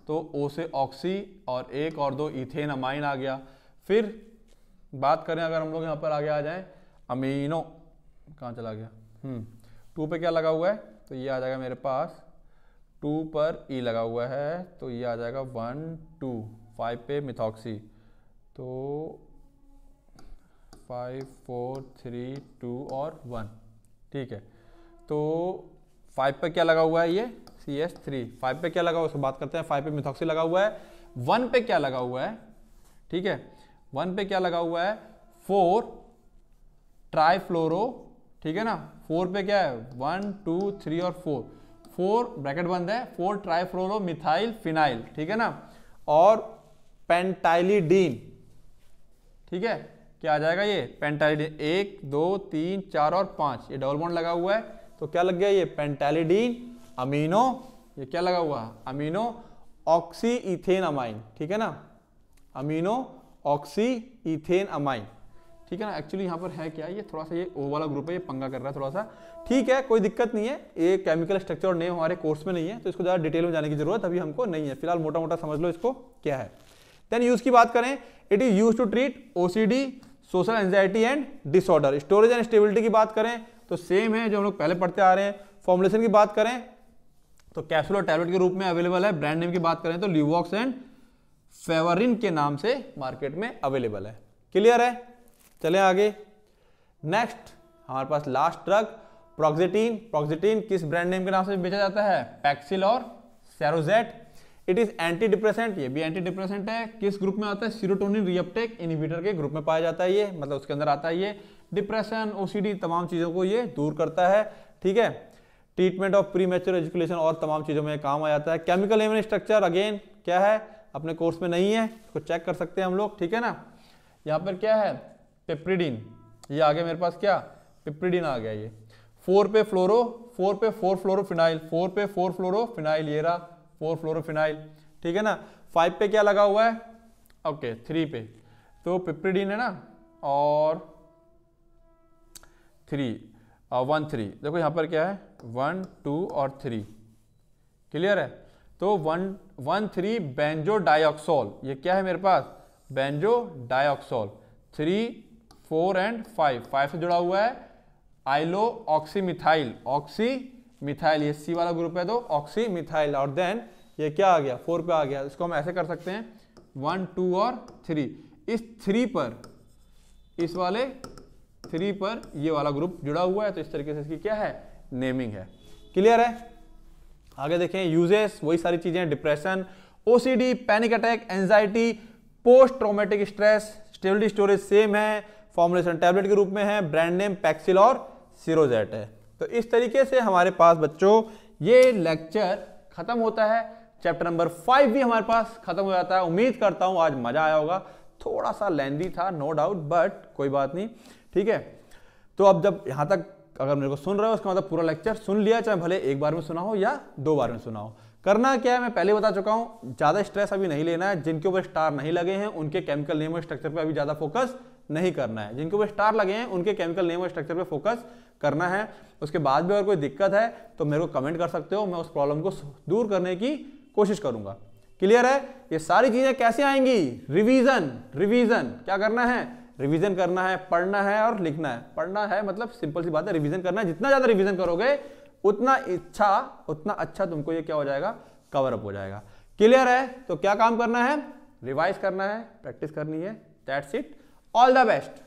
तो ओ से ऑक्सी और एक और दो इथेन अमाइन आ गया फिर बात करें अगर हम लोग यहाँ पर आगे आ जाएं अमीनो कहाँ चला गया हम्म, टू पे क्या लगा हुआ है तो ये आ जाएगा मेरे पास टू पर ई e लगा हुआ है तो ये आ जाएगा वन टू फाइव पे मिथॉक्सी तो फाइव फोर थ्री टू और वन ठीक है तो फाइव पर क्या लगा हुआ है ये सी एस थ्री फाइव पे क्या लगा हुआ उसको बात करते हैं फाइव पे मिथॉक्सी लगा हुआ है वन पे क्या लगा हुआ है ठीक है वन पे क्या लगा हुआ है फोर ट्राईफ्लोरो ठीक है ना फोर पे क्या है वन टू थ्री और फोर फोर ब्रैकेट बंद है फोर ट्राईफ्लोरो मिथाइल फिनाइल ठीक है ना और पेंटाइलिडीन ठीक है क्या आ जाएगा ये पेंटाइलिडीन एक दो तीन चार और पांच ये डबल बॉन्ड लगा हुआ है तो क्या लग गया ये पेंटाइलिडीन अमीनो ये क्या लगा हुआ है अमीनो ऑक्सी इथेन अमाइन ठीक है ना अमीनो ऑक्सी इथेन अमाइन ठीक है ना एक्चुअली यहाँ पर है क्या ये थोड़ा सा ये ओ वाला ग्रुप है ये पंगा कर रहा है थोड़ा सा ठीक है कोई दिक्कत नहीं है ये केमिकल स्ट्रक्चर और नेम हमारे कोर्स में नहीं है तो इसको ज़्यादा डिटेल में जाने की जरूरत अभी हमको नहीं है फिलहाल मोटा मोटा समझ लो इसको क्या है देन यूज़ की बात करें it is use to treat oh social anxiety and disorder storage and stability की बात करें तो सेम है जो हम लोग पहले पढ़ते आ रहे हैं फॉर्मुलेशन की बात करें तो कैप्सूल और टैबलेट के रूप में अवेलेबल है ब्रांड नेम की बात करें तो ल्यूवॉक्स एंड फेवरिन के नाम से मार्केट में अवेलेबल है क्लियर है चले आगे नेक्स्ट हमारे पास लास्ट ड्रग प्रोक्सिटीन प्रोक्सिटीन किस ब्रांड नेम के नाम से बेचा जाता है पैक्सिल और Seroxat it is anti depressant ये भी एंटी डिप्रेसेंट है किस ग्रुप में आता है सीरोटोनिन रियपटेक इनिबिटर के ग्रुप में पाया जाता है ये मतलब उसके अंदर आता है ये डिप्रेशन ओसीडी तमाम चीज़ों को ये दूर करता है ठीक है treatment of premature ejaculation और तमाम चीज़ों में काम आ जाता है केमिकल एमन स्ट्रक्चर अगेन क्या है अपने कोर्स में नहीं है इसको चेक कर सकते हैं हम लोग ठीक है ना यहाँ पर क्या है पेप्रीडीन ये आ गया मेरे पास क्या पेप्रीडीन आ गया ये फोर पे फ्लोरो फोर पे फोर फ्लोरोफिनाइल फोर पे फोर फ्लोरोफिनाइल ये रहा फोर फ्लोरोफिनाइल ठीक है ना फाइव पे क्या लगा हुआ है ओके थ्री पे तो पिप्रीडीन है ना और थ्री वन थ्री देखो यहाँ पर क्या है वन टू और थ्री क्लियर है तो one one three benzodioxole ये क्या है मेरे पास benzodioxole three four and five five से जुड़ा हुआ है आइलो ऑक्सीमिथाइल ऑक्सी मिथाइल ये सी वाला ग्रुप है तो ऑक्सी मिथाइल और देन ये क्या आ गया फोर पे आ गया इसको हम ऐसे कर सकते हैं वन टू और थ्री इस थ्री पर इस वाले थ्री पर ये वाला ग्रुप जुड़ा हुआ है तो इस तरीके से इसकी क्या है नेमिंग है क्लियर है आगे देखें यूजेस वही सारी चीजें depression OCD panic attack anxiety post traumatic stress stability storage same है फॉर्मुलेशन टैबलेट के रूप में है ब्रांड नेम पैक्सिल और सीरोजेट है तो इस तरीके से हमारे पास बच्चों ये लेक्चर खत्म होता है चैप्टर नंबर फाइव भी हमारे पास खत्म हो जाता है उम्मीद करता हूं आज मजा आया होगा थोड़ा सा लेंदी था नो डाउट बट कोई बात नहीं ठीक है तो अब जब यहां तक अगर मेरे को सुन रहे हो उसका मतलब पूरा लेक्चर सुन लिया चाहे भले एक बार में सुना हो या दो बार में सुना हो करना क्या है मैं पहले बता चुका हूं ज़्यादा स्ट्रेस अभी नहीं लेना है जिनके ऊपर स्टार नहीं लगे हैं उनके केमिकल नेम और स्ट्रक्चर पर अभी ज़्यादा फोकस नहीं करना है जिनके ऊपर स्टार लगे हैं उनके केमिकल नेम और स्ट्रक्चर पर फोकस करना है उसके बाद भी अगर कोई दिक्कत है तो मेरे को कमेंट कर सकते हो मैं उस प्रॉब्लम को दूर करने की कोशिश करूंगा क्लियर है ये सारी चीज़ें कैसे आएंगी रिवीजन रिवीजन क्या करना है रिवीजन करना है पढ़ना है और लिखना है पढ़ना है मतलब सिंपल सी बात है रिवीजन करना है जितना ज़्यादा रिवीजन करोगे उतना इच्छा उतना अच्छा तुमको ये क्या हो जाएगा कवर अप हो जाएगा क्लियर है तो क्या काम करना है रिवाइज करना है प्रैक्टिस करनी है that's it all the best